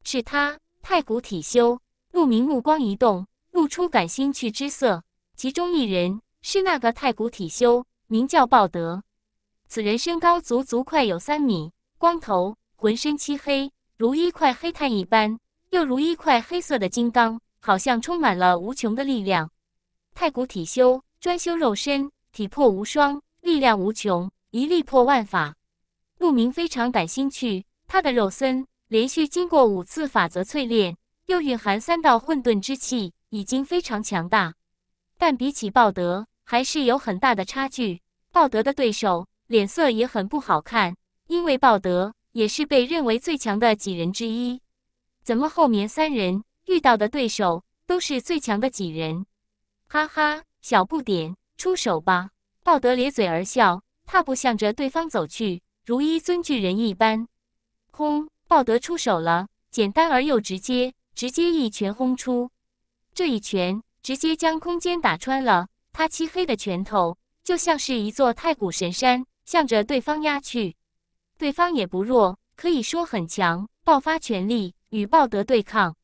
是他，太古体修陆明目光一动，露出感兴趣之色。其中一人是那个太古体修，名叫鲍德。此人身高足足快有三米，光头，浑身漆黑，如一块黑炭一般，又如一块黑色的金刚，好像充满了无穷的力量。太古体修专修肉身，体魄无双，力量无穷，一力破万法。陆明非常感兴趣，他的肉身连续经过五次法则淬炼，又蕴含三道混沌之气，已经非常强大，但比起鲍德还是有很大的差距。鲍德的对手。脸色也很不好看，因为鲍德也是被认为最强的几人之一。怎么后面三人遇到的对手都是最强的几人？哈哈，小不点，出手吧！鲍德咧嘴而笑，踏步向着对方走去，如一尊巨人一般。轰！鲍德出手了，简单而又直接，直接一拳轰出。这一拳直接将空间打穿了，他漆黑的拳头就像是一座太古神山。向着对方压去，对方也不弱，可以说很强，爆发全力与鲍德对抗。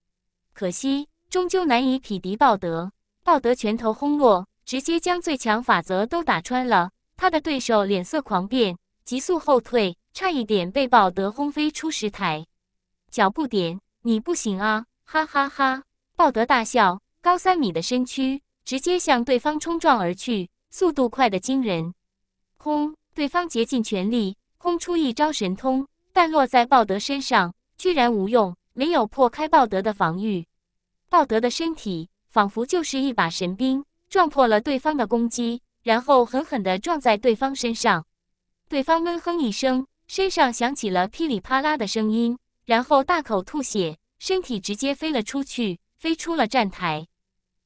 可惜终究难以匹敌鲍德，鲍德拳头轰落，直接将最强法则都打穿了。他的对手脸色狂变，急速后退，差一点被鲍德轰飞出石台。脚步点，你不行啊！哈哈哈！鲍德大笑，高三米的身躯直接向对方冲撞而去，速度快得惊人。轰！对方竭尽全力轰出一招神通，但落在鲍德身上居然无用，没有破开鲍德的防御。鲍德的身体仿佛就是一把神兵，撞破了对方的攻击，然后狠狠地撞在对方身上。对方闷哼一声，身上响起了噼里啪啦的声音，然后大口吐血，身体直接飞了出去，飞出了站台。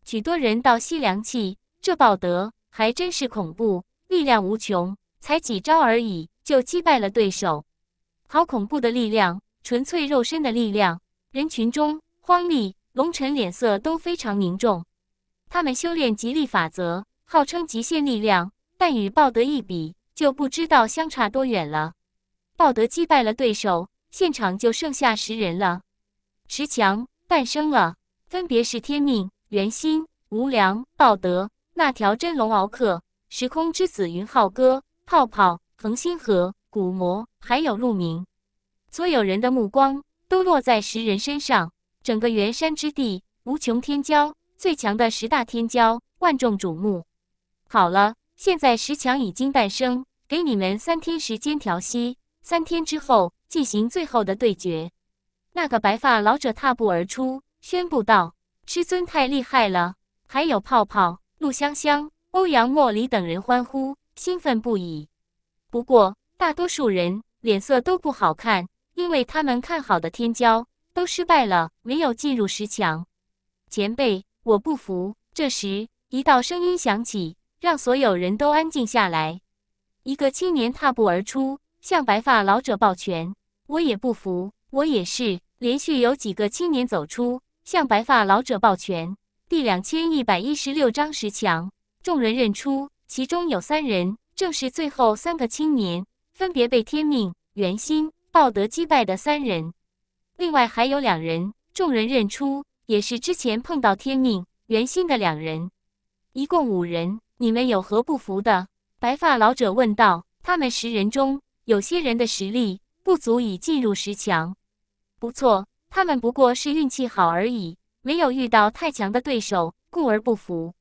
许多人倒吸凉气，这鲍德还真是恐怖，力量无穷。才几招而已，就击败了对手，好恐怖的力量！纯粹肉身的力量。人群中，荒力、龙尘脸色都非常凝重。他们修炼极力法则，号称极限力量，但与鲍德一比，就不知道相差多远了。鲍德击败了对手，现场就剩下十人了。十强诞生了，分别是天命、元心、无良、鲍德、那条真龙敖克、时空之子云浩哥。泡泡、恒星河、古魔，还有鹿鸣，所有人的目光都落在石人身上。整个元山之地，无穷天骄最强的十大天骄，万众瞩目。好了，现在十强已经诞生，给你们三天时间调息。三天之后进行最后的对决。那个白发老者踏步而出，宣布道：“师尊太厉害了！”还有泡泡、陆香香、欧阳莫离等人欢呼。兴奋不已，不过大多数人脸色都不好看，因为他们看好的天骄都失败了，没有进入十强。前辈，我不服。这时，一道声音响起，让所有人都安静下来。一个青年踏步而出，向白发老者抱拳：“我也不服，我也是。”连续有几个青年走出，向白发老者抱拳。第两千一百一十六章十强。众人认出。其中有三人，正是最后三个青年，分别被天命、元心、抱德击败的三人。另外还有两人，众人认出，也是之前碰到天命、元心的两人。一共五人，你们有何不服的？白发老者问道。他们十人中，有些人的实力不足以进入十强。不错，他们不过是运气好而已，没有遇到太强的对手，故而不服。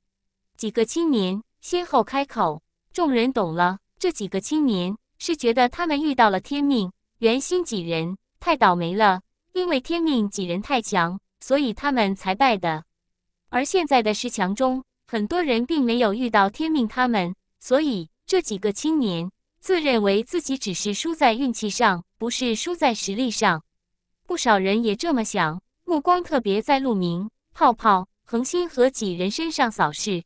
几个青年。先后开口，众人懂了。这几个青年是觉得他们遇到了天命原心几人太倒霉了，因为天命几人太强，所以他们才败的。而现在的十强中，很多人并没有遇到天命他们，所以这几个青年自认为自己只是输在运气上，不是输在实力上。不少人也这么想，目光特别在陆明、泡泡、恒星和几人身上扫视。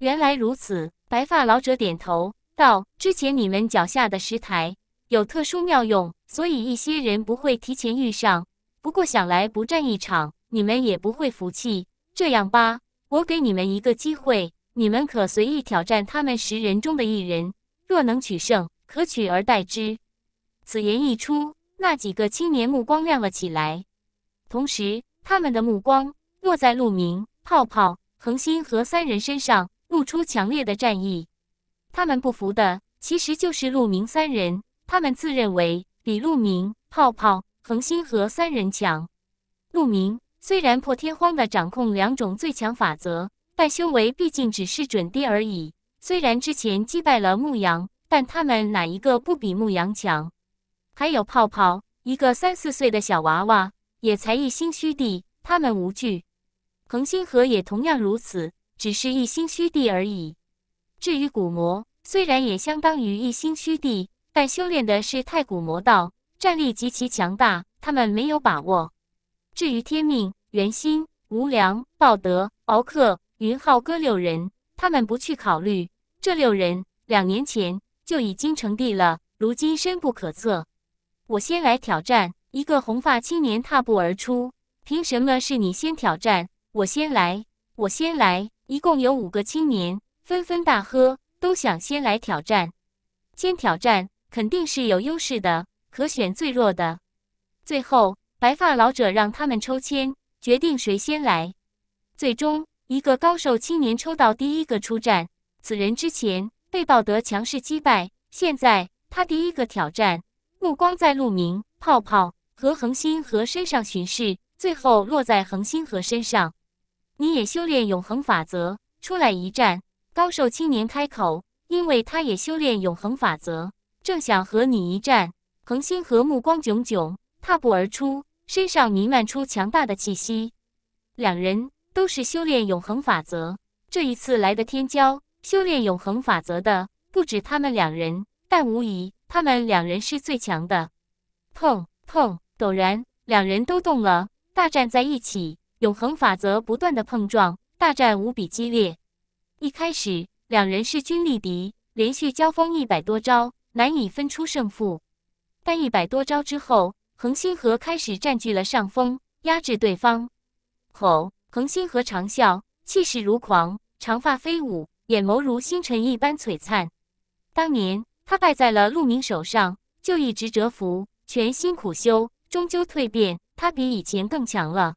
原来如此，白发老者点头道：“之前你们脚下的石台有特殊妙用，所以一些人不会提前遇上。不过想来不战一场，你们也不会服气。这样吧，我给你们一个机会，你们可随意挑战他们十人中的一人，若能取胜，可取而代之。”此言一出，那几个青年目光亮了起来，同时他们的目光落在鹿鸣、泡泡、恒星和三人身上。露出强烈的战意。他们不服的，其实就是陆明三人。他们自认为比陆明、泡泡、恒星和三人强。陆明虽然破天荒的掌控两种最强法则，但修为毕竟只是准帝而已。虽然之前击败了牧羊，但他们哪一个不比牧羊强？还有泡泡，一个三四岁的小娃娃，也才一心虚地，他们无惧。恒星河也同样如此。只是一星虚地而已。至于古魔，虽然也相当于一星虚地，但修炼的是太古魔道，战力极其强大。他们没有把握。至于天命、元心、无良、道德、敖克、云浩哥六人，他们不去考虑。这六人两年前就已经成帝了，如今深不可测。我先来挑战。一个红发青年踏步而出。凭什么是你先挑战？我先来，我先来。一共有五个青年，纷纷大喝，都想先来挑战。先挑战肯定是有优势的，可选最弱的。最后，白发老者让他们抽签决定谁先来。最终，一个高瘦青年抽到第一个出战。此人之前被鲍德强势击败，现在他第一个挑战。目光在鹿鸣、泡泡和恒星河身上巡视，最后落在恒星河身上。你也修炼永恒法则，出来一战！高瘦青年开口，因为他也修炼永恒法则，正想和你一战。恒星河目光炯炯，踏步而出，身上弥漫出强大的气息。两人都是修炼永恒法则，这一次来的天骄修炼永恒法则的不止他们两人，但无疑他们两人是最强的。碰碰！陡然，两人都动了，大战在一起。永恒法则不断的碰撞，大战无比激烈。一开始两人势均力敌，连续交锋一百多招，难以分出胜负。但一百多招之后，恒星河开始占据了上风，压制对方。吼！恒星河长啸，气势如狂，长发飞舞，眼眸如星辰一般璀璨。当年他败在了陆明手上，就一直蛰伏，全心苦修，终究蜕变。他比以前更强了。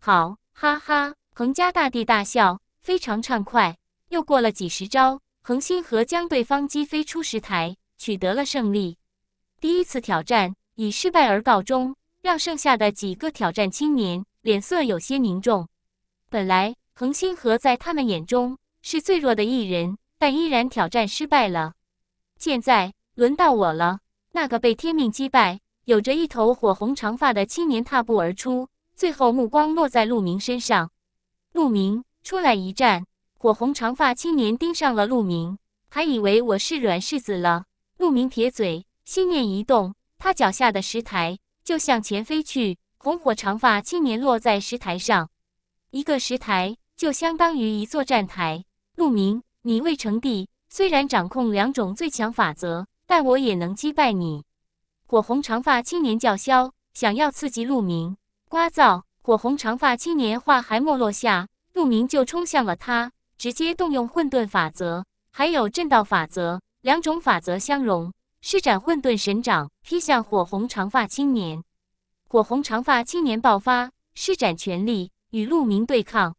好，哈哈！恒家大帝大笑，非常畅快。又过了几十招，恒星河将对方击飞出石台，取得了胜利。第一次挑战以失败而告终，让剩下的几个挑战青年脸色有些凝重。本来恒星河在他们眼中是最弱的一人，但依然挑战失败了。现在轮到我了。那个被天命击败、有着一头火红长发的青年踏步而出。最后目光落在陆明身上，陆明出来一站，火红长发青年盯上了陆明，还以为我是软柿子了。陆明撇嘴，心念一动，他脚下的石台就向前飞去，红火长发青年落在石台上，一个石台就相当于一座站台。陆明，你未成帝，虽然掌控两种最强法则，但我也能击败你。火红长发青年叫嚣，想要刺激陆明。聒噪！火红长发青年话还没落下，陆明就冲向了他，直接动用混沌法则，还有震道法则两种法则相融，施展混沌神掌劈向火红长发青年。火红长发青年爆发，施展全力与陆明对抗。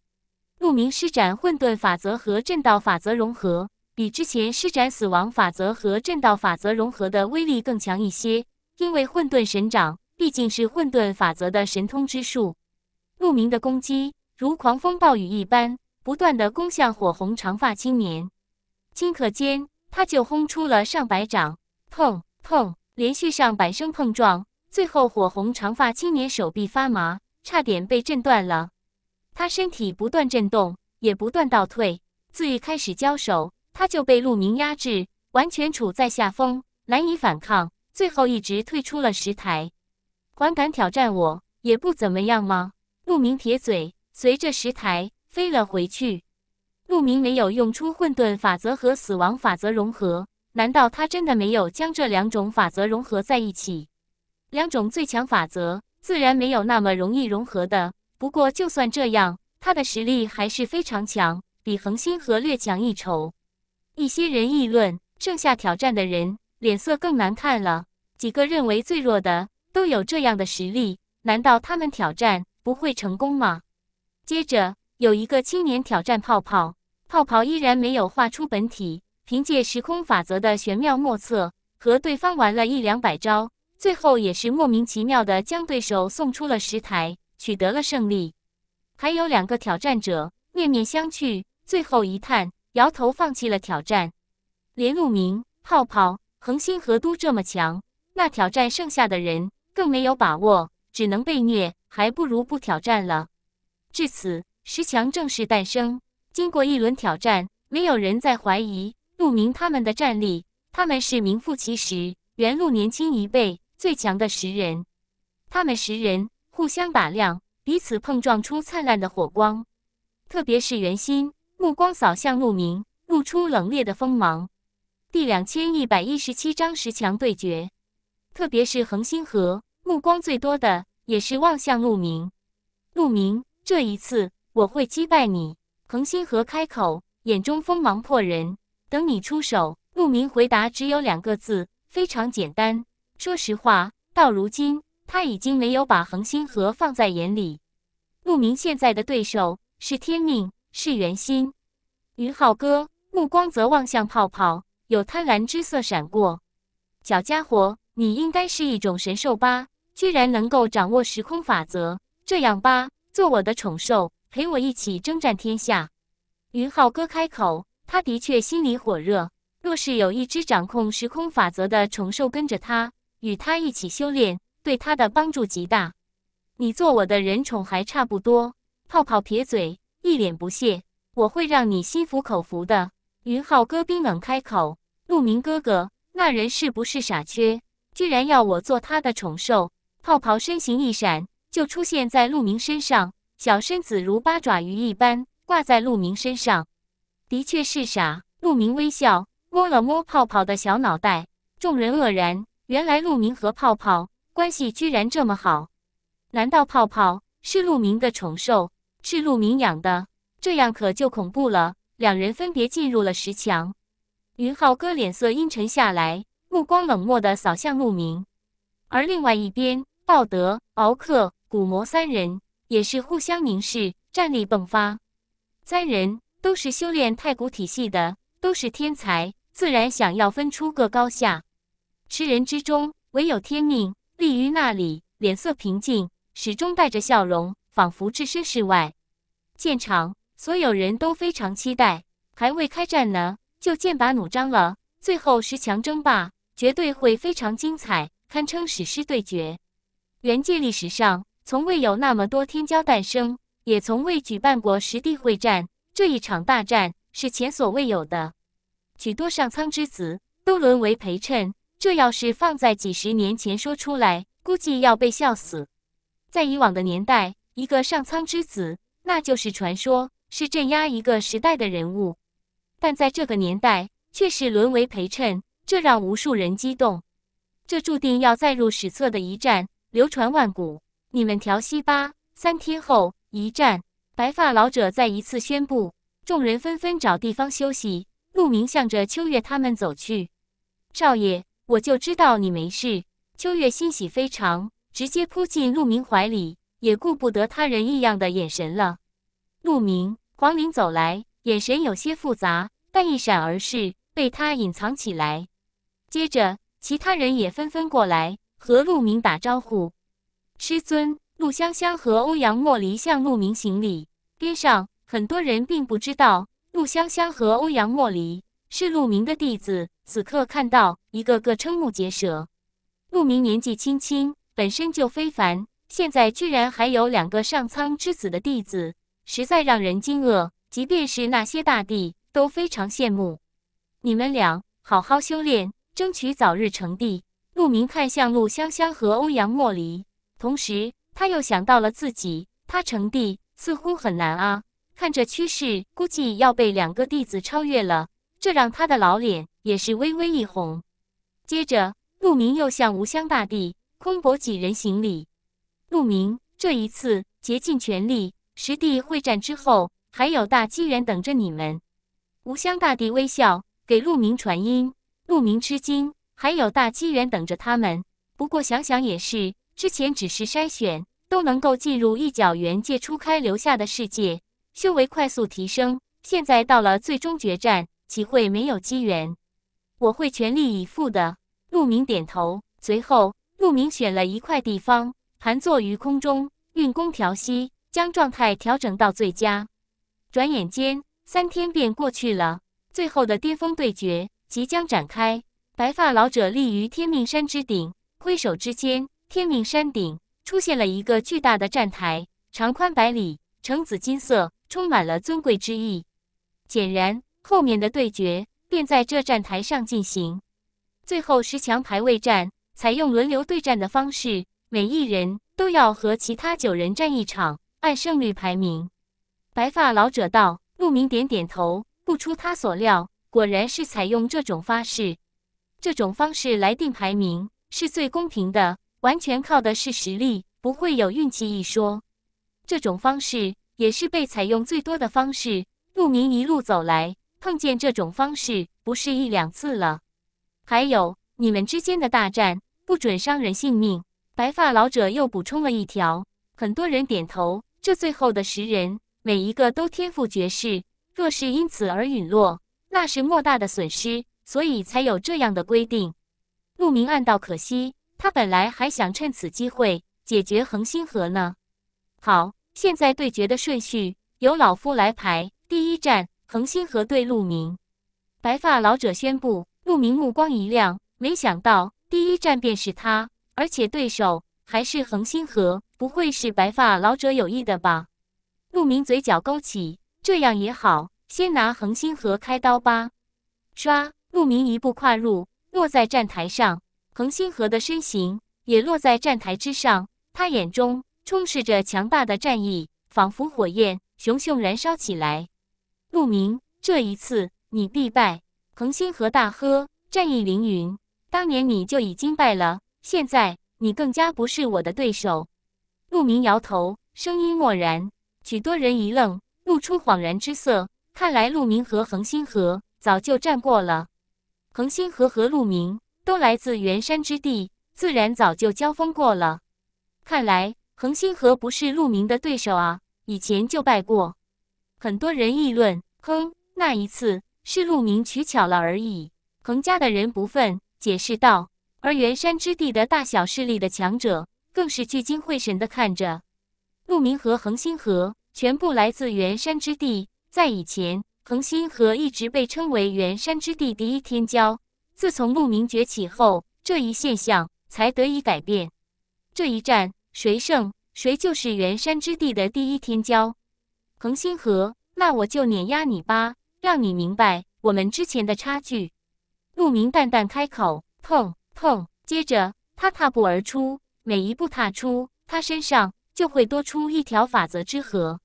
陆明施展混沌法则和震道法则融合，比之前施展死亡法则和震道法则融合的威力更强一些，因为混沌神掌。毕竟是混沌法则的神通之术，陆明的攻击如狂风暴雨一般，不断的攻向火红长发青年。顷刻间，他就轰出了上百掌，砰砰，连续上百声碰撞。最后，火红长发青年手臂发麻，差点被震断了。他身体不断震动，也不断倒退。自一开始交手，他就被陆明压制，完全处在下风，难以反抗。最后，一直退出了石台。还敢挑战我？也不怎么样吗？陆明撇嘴随着石台飞了回去。陆明没有用出混沌法则和死亡法则融合，难道他真的没有将这两种法则融合在一起？两种最强法则自然没有那么容易融合的。不过就算这样，他的实力还是非常强，比恒星和略强一筹。一些人议论，剩下挑战的人脸色更难看了。几个认为最弱的。都有这样的实力，难道他们挑战不会成功吗？接着有一个青年挑战泡泡，泡泡依然没有画出本体，凭借时空法则的玄妙莫测，和对方玩了一两百招，最后也是莫名其妙的将对手送出了石台，取得了胜利。还有两个挑战者面面相觑，最后一叹，摇头放弃了挑战。连路明、泡泡、恒星河都这么强，那挑战剩下的人。更没有把握，只能被虐，还不如不挑战了。至此，十强正式诞生。经过一轮挑战，没有人在怀疑陆明他们的战力，他们是名副其实原路年轻一辈最强的十人。他们十人互相打量，彼此碰撞出灿烂的火光。特别是袁心，目光扫向陆明，露出冷冽的锋芒。第两千一百一十七章十强对决。特别是恒星河。目光最多的也是望向陆明。陆明，这一次我会击败你。恒星河开口，眼中锋芒破人。等你出手，陆明回答只有两个字，非常简单。说实话，到如今他已经没有把恒星河放在眼里。陆明现在的对手是天命，是元心。云浩哥目光则望向泡泡，有贪婪之色闪过。小家伙，你应该是一种神兽吧？居然能够掌握时空法则，这样吧，做我的宠兽，陪我一起征战天下。云浩哥开口，他的确心里火热。若是有一只掌控时空法则的宠兽跟着他，与他一起修炼，对他的帮助极大。你做我的人宠还差不多。泡泡撇嘴，一脸不屑。我会让你心服口服的。云浩哥冰冷开口。陆明哥哥，那人是不是傻缺？居然要我做他的宠兽？泡泡身形一闪，就出现在陆明身上，小身子如八爪鱼一般挂在陆明身上。的确是傻。陆明微笑，摸了摸泡泡的小脑袋。众人愕然，原来陆明和泡泡关系居然这么好。难道泡泡是陆明的宠兽，是陆明养的？这样可就恐怖了。两人分别进入了十强。云浩哥脸色阴沉下来，目光冷漠地扫向陆明，而另外一边。道德、敖克、古魔三人也是互相凝视，战力迸发。三人都是修炼太古体系的，都是天才，自然想要分出个高下。吃人之中，唯有天命立于那里，脸色平静，始终带着笑容，仿佛置身事外。现场所有人都非常期待，还未开战呢，就剑拔弩张了。最后十强争霸绝对会非常精彩，堪称史诗对决。元界历史上从未有那么多天骄诞生，也从未举办过实地会战。这一场大战是前所未有的，许多上苍之子都沦为陪衬。这要是放在几十年前说出来，估计要被笑死。在以往的年代，一个上苍之子那就是传说，是镇压一个时代的人物。但在这个年代，却是沦为陪衬，这让无数人激动。这注定要载入史册的一战。流传万古，你们调息吧。三天后一战，白发老者再一次宣布，众人纷纷找地方休息。陆明向着秋月他们走去，少爷，我就知道你没事。秋月欣喜非常，直接扑进陆明怀里，也顾不得他人异样的眼神了。陆明、黄玲走来，眼神有些复杂，但一闪而逝，被他隐藏起来。接着，其他人也纷纷过来。和陆明打招呼，师尊，陆香香和欧阳莫离向陆明行礼。边上很多人并不知道陆香香和欧阳莫离是陆明的弟子，此刻看到一个个瞠目结舌。陆明年纪轻轻，本身就非凡，现在居然还有两个上苍之子的弟子，实在让人惊愕。即便是那些大帝都非常羡慕你们俩，好好修炼，争取早日成帝。陆明看向陆香香和欧阳莫离，同时他又想到了自己，他成帝似乎很难啊。看这趋势，估计要被两个弟子超越了，这让他的老脸也是微微一红。接着，陆明又向无相大帝、空伯几人行礼。陆明，这一次竭尽全力，实地会战之后，还有大机缘等着你们。无相大帝微笑，给陆明传音。陆明吃惊。还有大机缘等着他们。不过想想也是，之前只是筛选，都能够进入一角元界初开留下的世界，修为快速提升。现在到了最终决战，岂会没有机缘？我会全力以赴的。陆明点头，随后陆明选了一块地方，盘坐于空中，运功调息，将状态调整到最佳。转眼间，三天便过去了，最后的巅峰对决即将展开。白发老者立于天命山之顶，挥手之间，天命山顶出现了一个巨大的站台，长宽百里，呈紫金色，充满了尊贵之意。显然，后面的对决便在这站台上进行。最后十强排位战采用轮流对战的方式，每一人都要和其他九人战一场，按胜率排名。白发老者道：“陆明，点点头，不出他所料，果然是采用这种方式。”这种方式来定排名是最公平的，完全靠的是实力，不会有运气一说。这种方式也是被采用最多的方式。陆明一路走来，碰见这种方式不是一两次了。还有，你们之间的大战不准伤人性命。白发老者又补充了一条。很多人点头。这最后的十人，每一个都天赋绝世，若是因此而陨落，那是莫大的损失。所以才有这样的规定。陆明暗道可惜，他本来还想趁此机会解决恒星河呢。好，现在对决的顺序由老夫来排。第一站，恒星河对陆明。白发老者宣布。陆明目光一亮，没想到第一站便是他，而且对手还是恒星河。不会是白发老者有意的吧？陆明嘴角勾起，这样也好，先拿恒星河开刀吧。刷。陆明一步跨入，落在站台上。恒星河的身形也落在站台之上，他眼中充斥着强大的战意，仿佛火焰熊熊燃烧起来。陆明，这一次你必败！恒星河大喝，战意凌云。当年你就已经败了，现在你更加不是我的对手。陆明摇头，声音漠然。许多人一愣，露出恍然之色。看来陆明和恒星河早就战过了。恒星河和鹿鸣都来自元山之地，自然早就交锋过了。看来恒星河不是鹿鸣的对手啊！以前就败过。很多人议论：“哼，那一次是鹿鸣取巧了而已。”恒家的人不忿，解释道。而元山之地的大小势力的强者更是聚精会神的看着鹿鸣和恒星河，全部来自元山之地，在以前。恒星河一直被称为元山之地第一天骄，自从陆明崛起后，这一现象才得以改变。这一战谁胜，谁就是元山之地的第一天骄。恒星河，那我就碾压你吧，让你明白我们之前的差距。陆明淡淡开口，砰砰，接着他踏步而出，每一步踏出，他身上就会多出一条法则之河。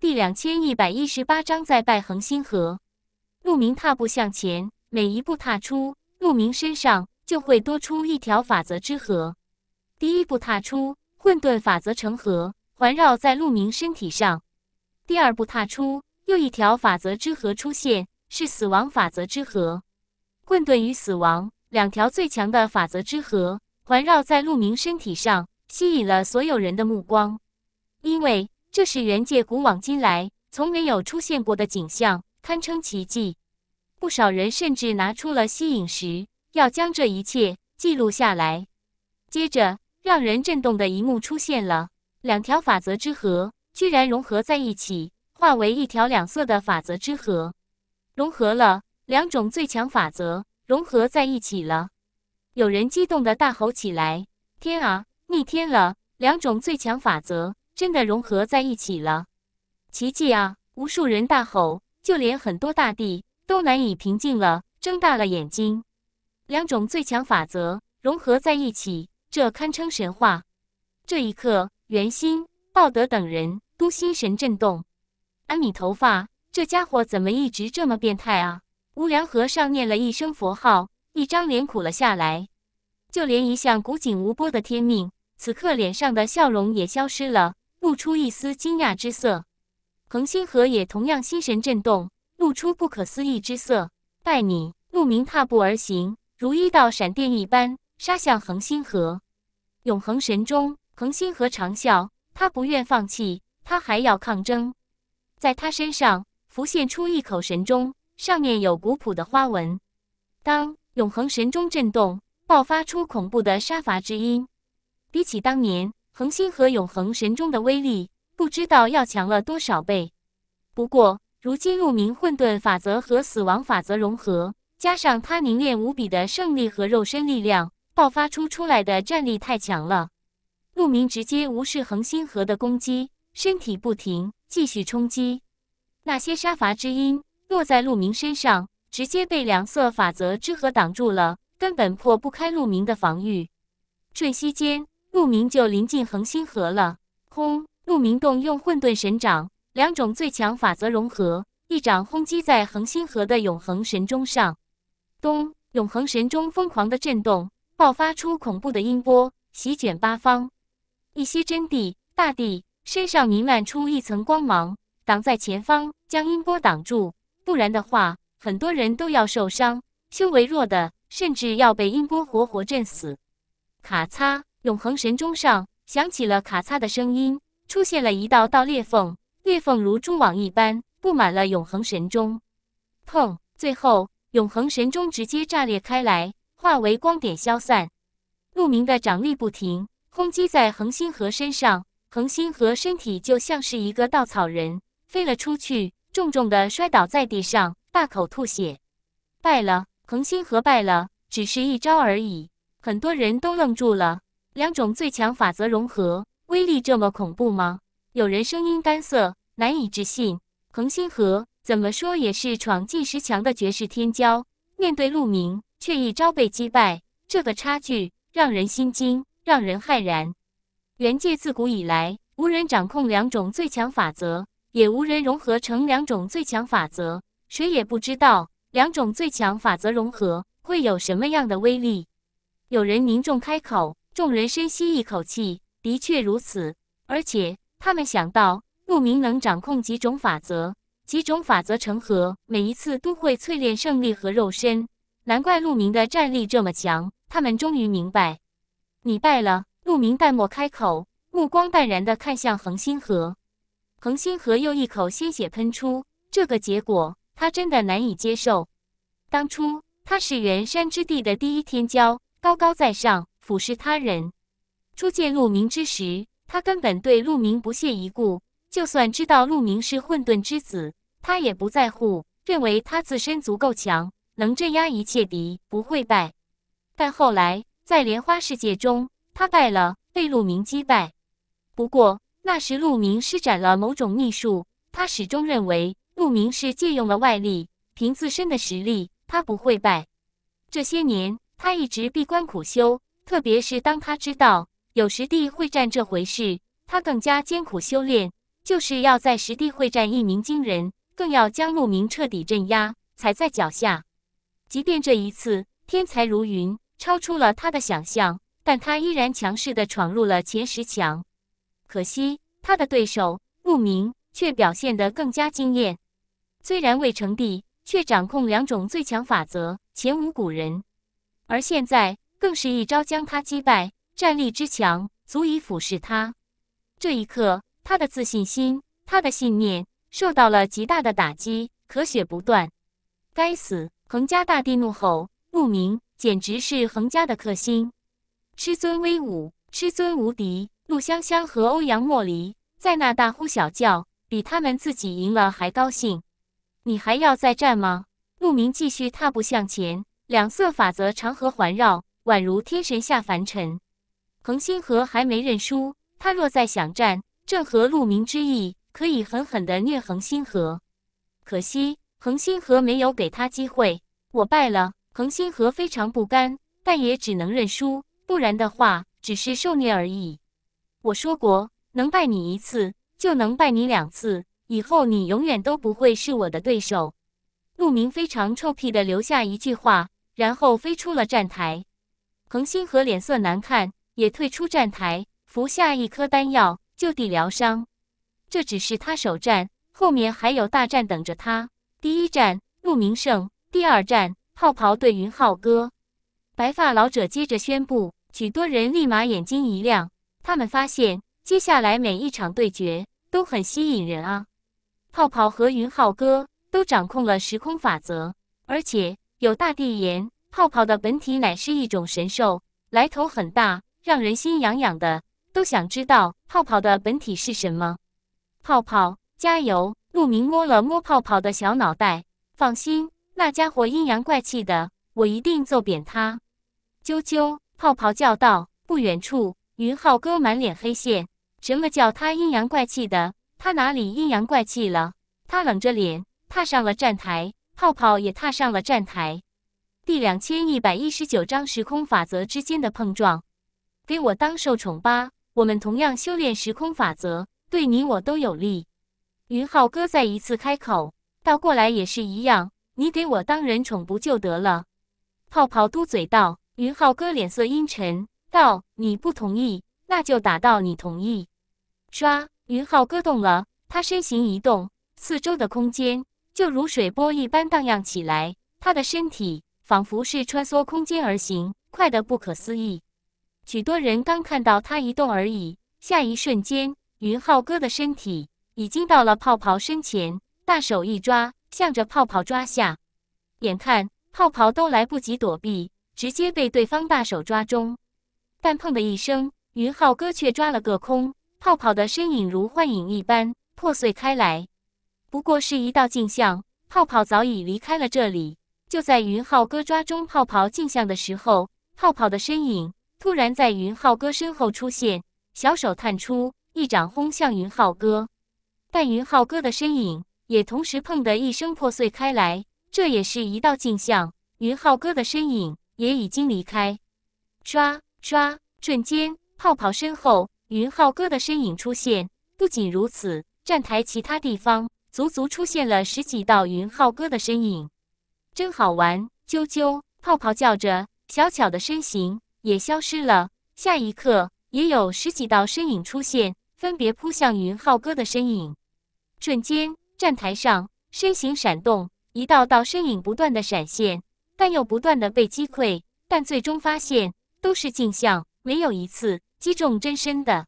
第两千一百一十八章再拜恒星河。陆明踏步向前，每一步踏出，陆明身上就会多出一条法则之河。第一步踏出，混沌法则成河，环绕在陆明身体上；第二步踏出，又一条法则之河出现，是死亡法则之河。混沌与死亡两条最强的法则之河环绕在陆明身体上，吸引了所有人的目光，因为。这是原界古往今来从没有出现过的景象，堪称奇迹。不少人甚至拿出了吸影石，要将这一切记录下来。接着，让人震动的一幕出现了：两条法则之河居然融合在一起，化为一条两色的法则之河，融合了两种最强法则，融合在一起了。有人激动地大吼起来：“天啊，逆天了！两种最强法则。”真的融合在一起了，奇迹啊！无数人大吼，就连很多大地都难以平静了，睁大了眼睛。两种最强法则融合在一起，这堪称神话。这一刻，圆心、鲍德等人都心神震动。安米头发，这家伙怎么一直这么变态啊？无良和尚念了一声佛号，一张脸苦了下来。就连一向古井无波的天命，此刻脸上的笑容也消失了。露出一丝惊讶之色，恒星河也同样心神震动，露出不可思议之色。拜你，陆明踏步而行，如一道闪电一般杀向恒星河。永恒神钟，恒星河长啸，他不愿放弃，他还要抗争。在他身上浮现出一口神钟，上面有古朴的花纹。当永恒神钟震动，爆发出恐怖的杀伐之音。比起当年。恒星和永恒神钟的威力，不知道要强了多少倍。不过，如今鹿鸣混沌法则和死亡法则融合，加上他凝练无比的胜利和肉身力量，爆发出出来的战力太强了。鹿鸣直接无视恒星河的攻击，身体不停继续冲击。那些杀伐之音落在鹿鸣身上，直接被两色法则之河挡住了，根本破不开鹿鸣的防御。瞬息间。鹿鸣就临近恒星河了。轰！鹿鸣洞用混沌神掌，两种最强法则融合，一掌轰击在恒星河的永恒神钟上。咚！永恒神钟疯狂的震动，爆发出恐怖的音波，席卷八方。一些真谛、大地身上弥漫出一层光芒，挡在前方，将音波挡住。不然的话，很多人都要受伤，修为弱的甚至要被音波活活震死。咔嚓！永恒神钟上响起了咔嚓的声音，出现了一道道裂缝，裂缝如蛛网一般布满了永恒神钟。砰！最后，永恒神钟直接炸裂开来，化为光点消散。陆明的掌力不停轰击在恒星河身上，恒星河身体就像是一个稻草人，飞了出去，重重的摔倒在地上，大口吐血。败了，恒星河败了，只是一招而已。很多人都愣住了。两种最强法则融合，威力这么恐怖吗？有人声音干涩，难以置信。恒星河怎么说也是闯进十强的绝世天骄，面对陆明却一招被击败，这个差距让人心惊，让人骇然。元界自古以来无人掌控两种最强法则，也无人融合成两种最强法则，谁也不知道两种最强法则融合会有什么样的威力。有人凝重开口。众人深吸一口气，的确如此。而且他们想到，陆明能掌控几种法则，几种法则成合，每一次都会淬炼胜利和肉身，难怪陆明的战力这么强。他们终于明白，你败了。陆明淡漠开口，目光淡然地看向恒星河。恒星河又一口鲜血喷出，这个结果他真的难以接受。当初他是元山之地的第一天骄，高高在上。俯视他人，初见陆明之时，他根本对陆明不屑一顾。就算知道陆明是混沌之子，他也不在乎，认为他自身足够强，能镇压一切敌，不会败。但后来在莲花世界中，他败了，被陆明击败。不过那时陆明施展了某种秘术，他始终认为陆明是借用了外力，凭自身的实力，他不会败。这些年，他一直闭关苦修。特别是当他知道有实地会战这回事，他更加艰苦修炼，就是要在实地会战一鸣惊人，更要将陆明彻底镇压，踩在脚下。即便这一次天才如云，超出了他的想象，但他依然强势的闯入了前十强。可惜，他的对手陆明却表现得更加惊艳。虽然未成帝，却掌控两种最强法则，前无古人。而现在。更是一招将他击败，战力之强足以俯视他。这一刻，他的自信心、他的信念受到了极大的打击，咳血不断。该死！恒家大帝怒吼，陆明简直是恒家的克星。师尊威武，师尊无敌！陆香香和欧阳莫离在那大呼小叫，比他们自己赢了还高兴。你还要再战吗？陆明继续踏步向前，两色法则长河环绕。宛如天神下凡尘，恒星河还没认输。他若再想战，正合陆明之意，可以狠狠的虐恒星河。可惜恒星河没有给他机会。我败了，恒星河非常不甘，但也只能认输。不然的话，只是受虐而已。我说过，能败你一次，就能败你两次。以后你永远都不会是我的对手。陆明非常臭屁的留下一句话，然后飞出了站台。恒星河脸色难看，也退出站台，服下一颗丹药，就地疗伤。这只是他首战，后面还有大战等着他。第一战陆明胜，第二战泡泡对云浩哥。白发老者接着宣布，许多人立马眼睛一亮，他们发现接下来每一场对决都很吸引人啊！泡泡和云浩哥都掌控了时空法则，而且有大地岩。泡泡的本体乃是一种神兽，来头很大，让人心痒痒的，都想知道泡泡的本体是什么。泡泡加油！陆明摸了摸泡泡的小脑袋，放心，那家伙阴阳怪气的，我一定揍扁他。啾啾！泡泡叫道。不远处，云浩哥满脸黑线，什么叫他阴阳怪气的？他哪里阴阳怪气了？他冷着脸踏上了站台，泡泡也踏上了站台。第两千一百一十九章时空法则之间的碰撞。给我当受宠吧，我们同样修炼时空法则，对你我都有利。云浩哥再一次开口，倒过来也是一样，你给我当人宠不就得了？泡泡嘟嘴道。云浩哥脸色阴沉道：“你不同意，那就打到你同意。”唰，云浩哥动了，他身形一动，四周的空间就如水波一般荡漾起来，他的身体。仿佛是穿梭空间而行，快得不可思议。许多人刚看到他移动而已，下一瞬间，云浩哥的身体已经到了泡泡身前，大手一抓，向着泡泡抓下。眼看泡泡都来不及躲避，直接被对方大手抓中。但砰的一声，云浩哥却抓了个空，泡泡的身影如幻影一般破碎开来。不过是一道镜像，泡泡早已离开了这里。就在云浩哥抓中泡泡镜像的时候，泡泡的身影突然在云浩哥身后出现，小手探出，一掌轰向云浩哥，但云浩哥的身影也同时砰的一声破碎开来。这也是一道镜像，云浩哥的身影也已经离开。抓抓！瞬间，泡泡身后，云浩哥的身影出现。不仅如此，站台其他地方，足足出现了十几道云浩哥的身影。真好玩！啾啾，泡泡叫着，小巧的身形也消失了。下一刻，也有十几道身影出现，分别扑向云浩哥的身影。瞬间，站台上身形闪动，一道道身影不断的闪现，但又不断的被击溃。但最终发现，都是镜像，没有一次击中真身的。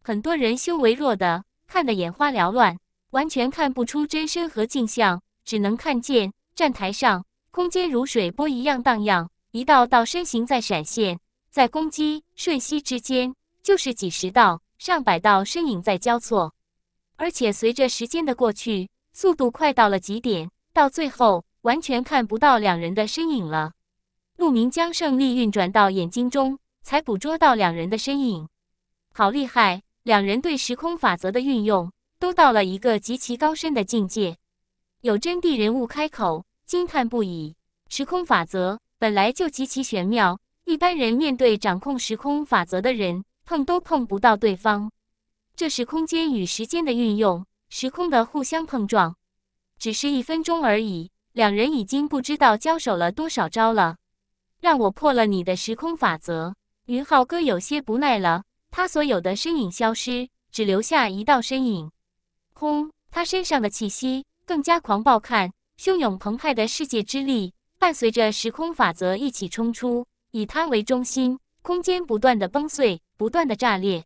很多人修为弱的，看得眼花缭乱，完全看不出真身和镜像，只能看见。站台上，空间如水波一样荡漾，一道道身形在闪现，在攻击。瞬息之间，就是几十道、上百道身影在交错，而且随着时间的过去，速度快到了极点，到最后完全看不到两人的身影了。陆明将胜利运转到眼睛中，才捕捉到两人的身影。好厉害！两人对时空法则的运用，都到了一个极其高深的境界。有真谛人物开口惊叹不已。时空法则本来就极其玄妙，一般人面对掌控时空法则的人，碰都碰不到对方。这是空间与时间的运用，时空的互相碰撞，只是一分钟而已。两人已经不知道交手了多少招了。让我破了你的时空法则，云浩哥有些不耐了。他所有的身影消失，只留下一道身影。轰！他身上的气息。更加狂暴，看汹涌澎湃的世界之力，伴随着时空法则一起冲出，以它为中心，空间不断的崩碎，不断的炸裂，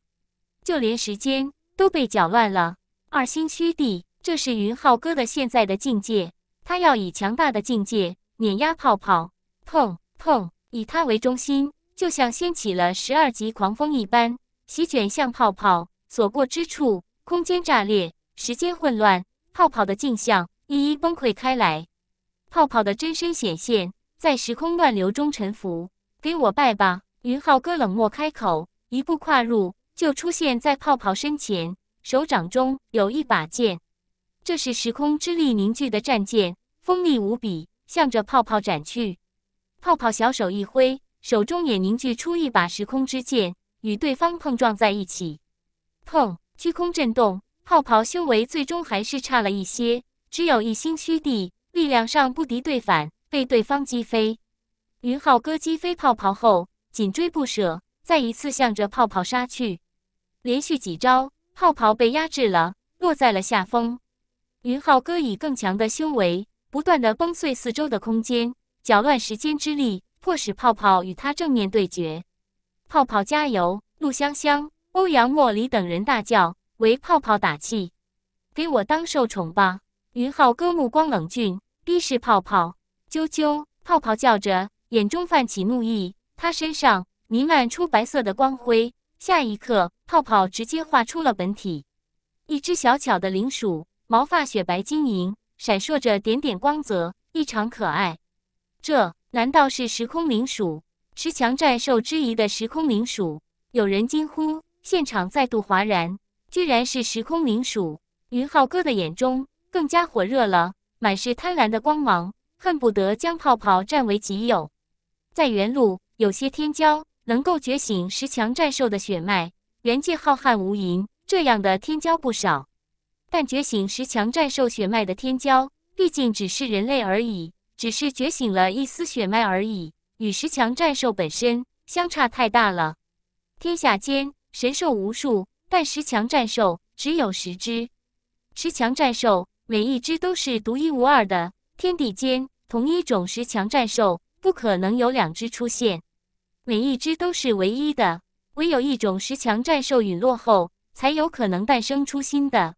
就连时间都被搅乱了。二星虚地，这是云浩哥的现在的境界，他要以强大的境界碾压泡泡。砰砰，以它为中心，就像掀起了十二级狂风一般，席卷向泡泡，所过之处，空间炸裂，时间混乱。泡泡的镜像一一崩溃开来，泡泡的真身显现，在时空乱流中沉浮。给我拜吧！云浩哥冷漠开口，一步跨入，就出现在泡泡身前。手掌中有一把剑，这是时空之力凝聚的战剑，锋利无比，向着泡泡斩去。泡泡小手一挥，手中也凝聚出一把时空之剑，与对方碰撞在一起。砰！虚空震动。泡泡修为最终还是差了一些，只有一星虚地，力量上不敌对反，被对方击飞。云浩哥击飞泡泡后，紧追不舍，再一次向着泡泡杀去。连续几招，泡泡被压制了，落在了下风。云浩哥以更强的修为，不断的崩碎四周的空间，搅乱时间之力，迫使泡泡与他正面对决。泡泡加油！陆香香、欧阳莫离等人大叫。为泡泡打气，给我当受宠吧！云浩哥目光冷峻，逼视泡泡。啾啾！泡泡叫着，眼中泛起怒意。他身上弥漫出白色的光辉，下一刻，泡泡直接化出了本体。一只小巧的灵鼠，毛发雪白晶莹，闪烁着点点光泽，异常可爱。这难道是时空灵鼠？持强战兽之仪的时空灵鼠？有人惊呼，现场再度哗然。居然是时空灵鼠，云浩哥的眼中更加火热了，满是贪婪的光芒，恨不得将泡泡占为己有。在原路，有些天骄能够觉醒十强战兽的血脉，原界浩瀚无垠，这样的天骄不少。但觉醒十强战兽血脉的天骄，毕竟只是人类而已，只是觉醒了一丝血脉而已，与十强战兽本身相差太大了。天下间神兽无数。但十强战兽只有十只，十强战兽每一只都是独一无二的，天地间同一种十强战兽不可能有两只出现，每一只都是唯一的。唯有一种十强战兽陨落后，才有可能诞生出新的。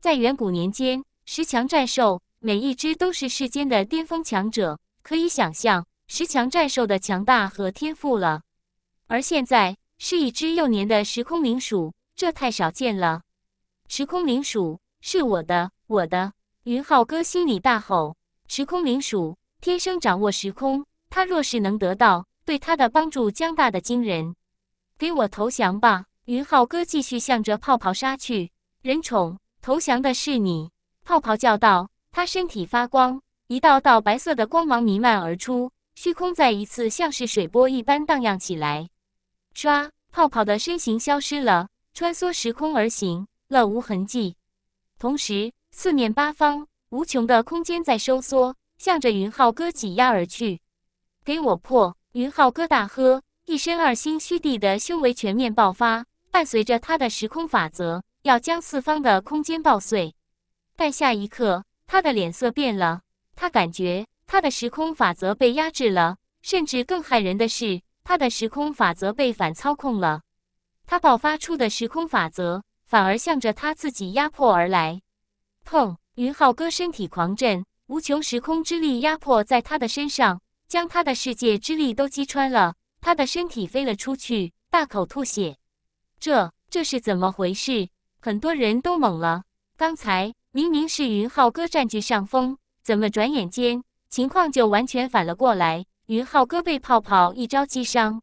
在远古年间，十强战兽每一只都是世间的巅峰强者，可以想象十强战兽的强大和天赋了。而现在是一只幼年的时空灵鼠。这太少见了！时空灵鼠是我的，我的！云浩哥心里大吼：“时空灵鼠天生掌握时空，他若是能得到，对他的帮助将大的惊人。”给我投降吧！云浩哥继续向着泡泡杀去。人宠，投降的是你！泡泡叫道。他身体发光，一道道白色的光芒弥漫而出，虚空再一次像是水波一般荡漾起来。唰！泡泡的身形消失了。穿梭时空而行，乐无痕迹。同时，四面八方无穷的空间在收缩，向着云浩哥挤压而去。给我破！云浩哥大喝，一身二星虚地的修为全面爆发，伴随着他的时空法则，要将四方的空间爆碎。但下一刻，他的脸色变了，他感觉他的时空法则被压制了，甚至更骇人的是，他的时空法则被反操控了。他爆发出的时空法则，反而向着他自己压迫而来。砰！云浩哥身体狂震，无穷时空之力压迫在他的身上，将他的世界之力都击穿了。他的身体飞了出去，大口吐血。这这是怎么回事？很多人都懵了。刚才明明是云浩哥占据上风，怎么转眼间情况就完全反了过来？云浩哥被泡泡一招击伤，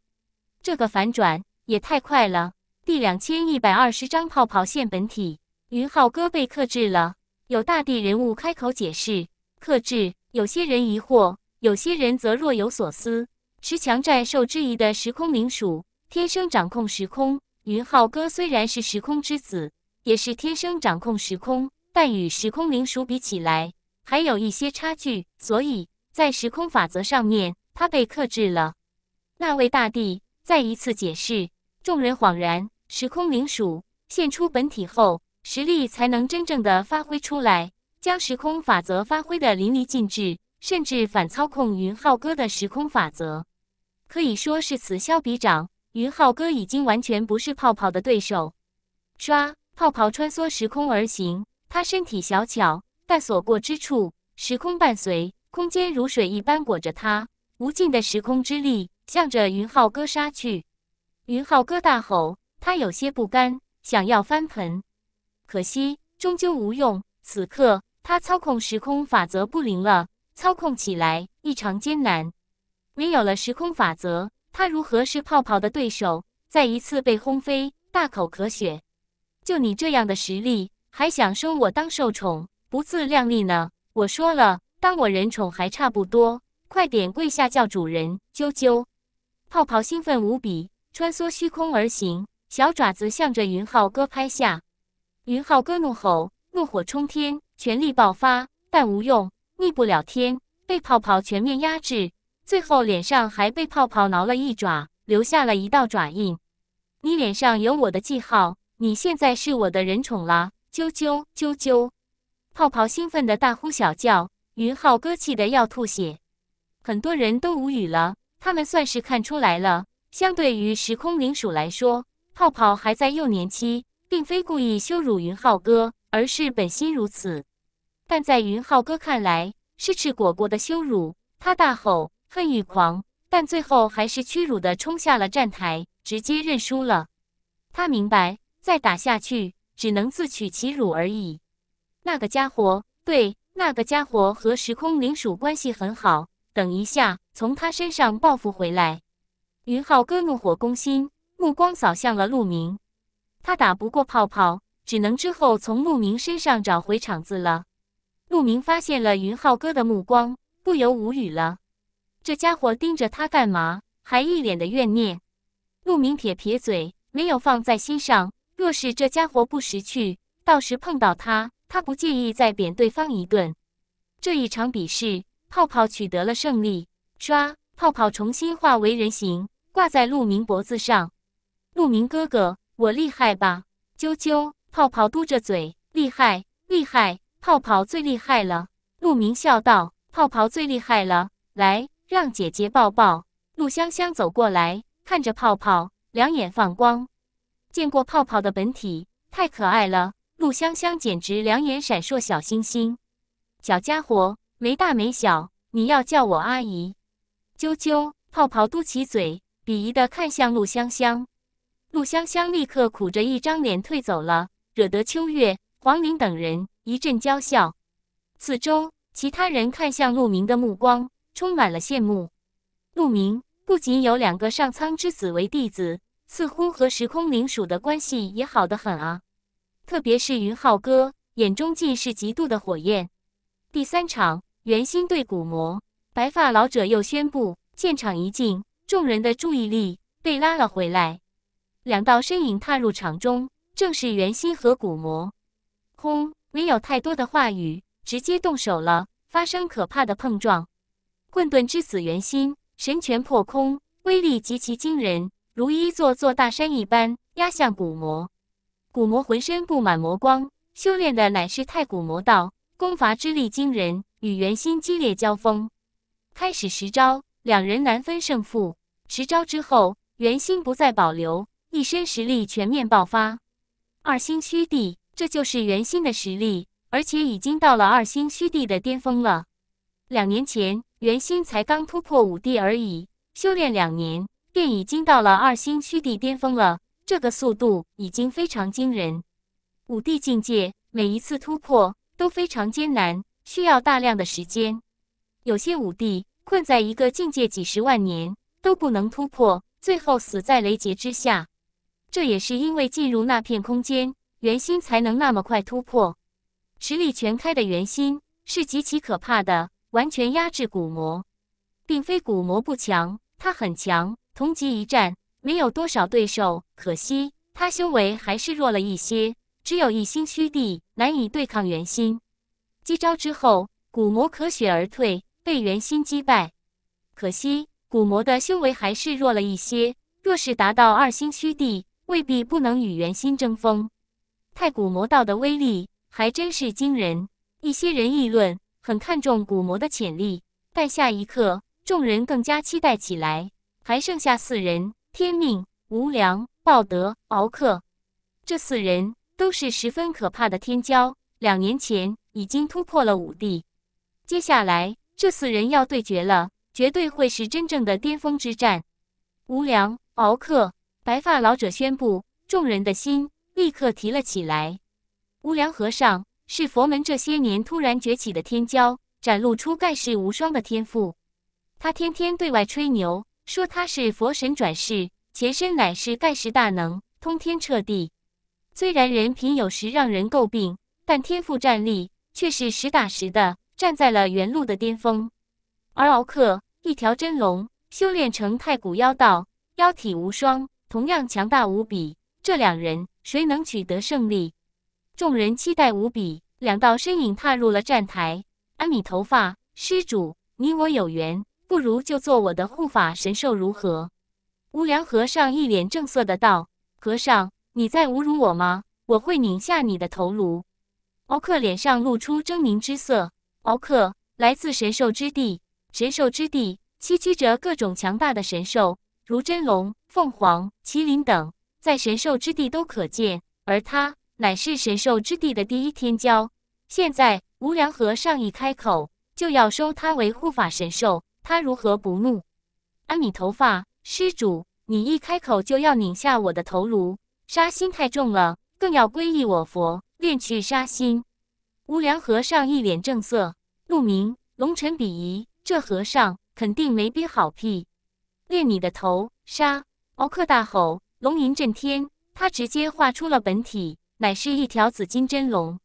这个反转。也太快了！第两千一百二十章泡泡线本体，云浩哥被克制了。有大地人物开口解释：“克制。”有些人疑惑，有些人则若有所思。持强战受质疑的时空灵鼠，天生掌控时空。云浩哥虽然是时空之子，也是天生掌控时空，但与时空灵鼠比起来，还有一些差距，所以，在时空法则上面，他被克制了。那位大帝再一次解释。众人恍然，时空灵鼠现出本体后，实力才能真正的发挥出来，将时空法则发挥的淋漓尽致，甚至反操控云浩哥的时空法则，可以说是此消彼长。云浩哥已经完全不是泡泡的对手。刷，泡泡穿梭时空而行，他身体小巧，但所过之处，时空伴随，空间如水一般裹着他，无尽的时空之力向着云浩哥杀去。云浩哥大吼，他有些不甘，想要翻盆，可惜终究无用。此刻他操控时空法则不灵了，操控起来异常艰难。没有了时空法则，他如何是泡泡的对手？再一次被轰飞，大口咳血。就你这样的实力，还想收我当受宠？不自量力呢！我说了，当我人宠还差不多。快点跪下叫主人！啾啾！泡泡兴奋无比。穿梭虚空而行，小爪子向着云浩哥拍下。云浩哥怒吼，怒火冲天，全力爆发，但无用，逆不了天，被泡泡全面压制。最后脸上还被泡泡挠了一爪，留下了一道爪印。你脸上有我的记号，你现在是我的人宠了！啾啾啾啾！泡泡兴奋的大呼小叫。云浩哥气得要吐血。很多人都无语了，他们算是看出来了。相对于时空灵鼠来说，泡泡还在幼年期，并非故意羞辱云浩哥，而是本心如此。但在云浩哥看来，是赤果果的羞辱。他大吼，恨欲狂，但最后还是屈辱的冲下了站台，直接认输了。他明白，再打下去只能自取其辱而已。那个家伙，对，那个家伙和时空灵鼠关系很好。等一下，从他身上报复回来。云浩哥怒火攻心，目光扫向了陆明。他打不过泡泡，只能之后从陆明身上找回场子了。陆明发现了云浩哥的目光，不由无语了。这家伙盯着他干嘛？还一脸的怨念。陆明撇撇嘴，没有放在心上。若是这家伙不识趣，到时碰到他，他不介意再扁对方一顿。这一场比试，泡泡取得了胜利。刷，泡泡重新化为人形。挂在陆明脖子上，陆明哥哥，我厉害吧？啾啾，泡泡嘟着嘴，厉害，厉害，泡泡最厉害了。陆明笑道：“泡泡最厉害了，来，让姐姐抱抱。”陆香香走过来，看着泡泡，两眼放光，见过泡泡的本体，太可爱了。陆香香简直两眼闪烁小星星。小家伙，没大没小，你要叫我阿姨。啾啾，泡泡嘟起嘴。鄙夷的看向陆香香，陆香香立刻苦着一张脸退走了，惹得秋月、黄玲等人一阵娇笑。四周其他人看向陆明的目光充满了羡慕。陆明不仅有两个上苍之子为弟子，似乎和时空灵鼠的关系也好得很啊。特别是云浩哥眼中尽是嫉妒的火焰。第三场圆心对古魔，白发老者又宣布，现场一静。众人的注意力被拉了回来，两道身影踏入场中，正是袁心和古魔。轰！没有太多的话语，直接动手了，发生可怕的碰撞。混沌之子袁心神拳破空，威力极其惊人，如一座座大山一般压向古魔。古魔浑身布满魔光，修炼的乃是太古魔道，攻伐之力惊人，与袁心激烈交锋。开始十招，两人难分胜负。十招之后，元心不再保留，一身实力全面爆发。二星虚地，这就是元心的实力，而且已经到了二星虚地的巅峰了。两年前，元心才刚突破五帝而已，修炼两年便已经到了二星虚地巅峰了。这个速度已经非常惊人。五帝境界每一次突破都非常艰难，需要大量的时间。有些五帝困在一个境界几十万年。都不能突破，最后死在雷劫之下。这也是因为进入那片空间，圆心才能那么快突破。实力全开的圆心是极其可怕的，完全压制古魔，并非古魔不强，他很强，同级一战没有多少对手。可惜他修为还是弱了一些，只有一心虚地难以对抗圆心。几招之后，古魔咳血而退，被圆心击败。可惜。古魔的修为还是弱了一些，若是达到二星虚帝，未必不能与元心争锋。太古魔道的威力还真是惊人。一些人议论，很看重古魔的潜力。但下一刻，众人更加期待起来。还剩下四人：天命、无良、报德、敖克。这四人都是十分可怕的天骄，两年前已经突破了五帝。接下来，这四人要对决了。绝对会是真正的巅峰之战。无良、敖克、白发老者宣布，众人的心立刻提了起来。无良和尚是佛门这些年突然崛起的天骄，展露出盖世无双的天赋。他天天对外吹牛，说他是佛神转世，前身乃是盖世大能，通天彻地。虽然人品有时让人诟病，但天赋战力却是实打实的，站在了原路的巅峰。而敖克一条真龙修炼成太古妖道，妖体无双，同样强大无比。这两人谁能取得胜利？众人期待无比。两道身影踏入了站台。安米头发施主，你我有缘，不如就做我的护法神兽如何？无良和尚一脸正色的道：“和尚，你在侮辱我吗？我会拧下你的头颅。”敖克脸上露出狰狞之色。敖克来自神兽之地。神兽之地栖居着各种强大的神兽，如真龙、凤凰、麒麟等，在神兽之地都可见。而他乃是神兽之地的第一天骄。现在无良和尚一开口，就要收他为护法神兽，他如何不怒？阿弥陀佛，施主，你一开口就要拧下我的头颅，杀心太重了，更要皈依我佛，炼去杀心。无良和尚一脸正色，鹿名龙尘鄙夷。这和尚肯定没憋好屁，练你的头！杀！敖克大吼，龙吟震天。他直接化出了本体，乃是一条紫金真龙。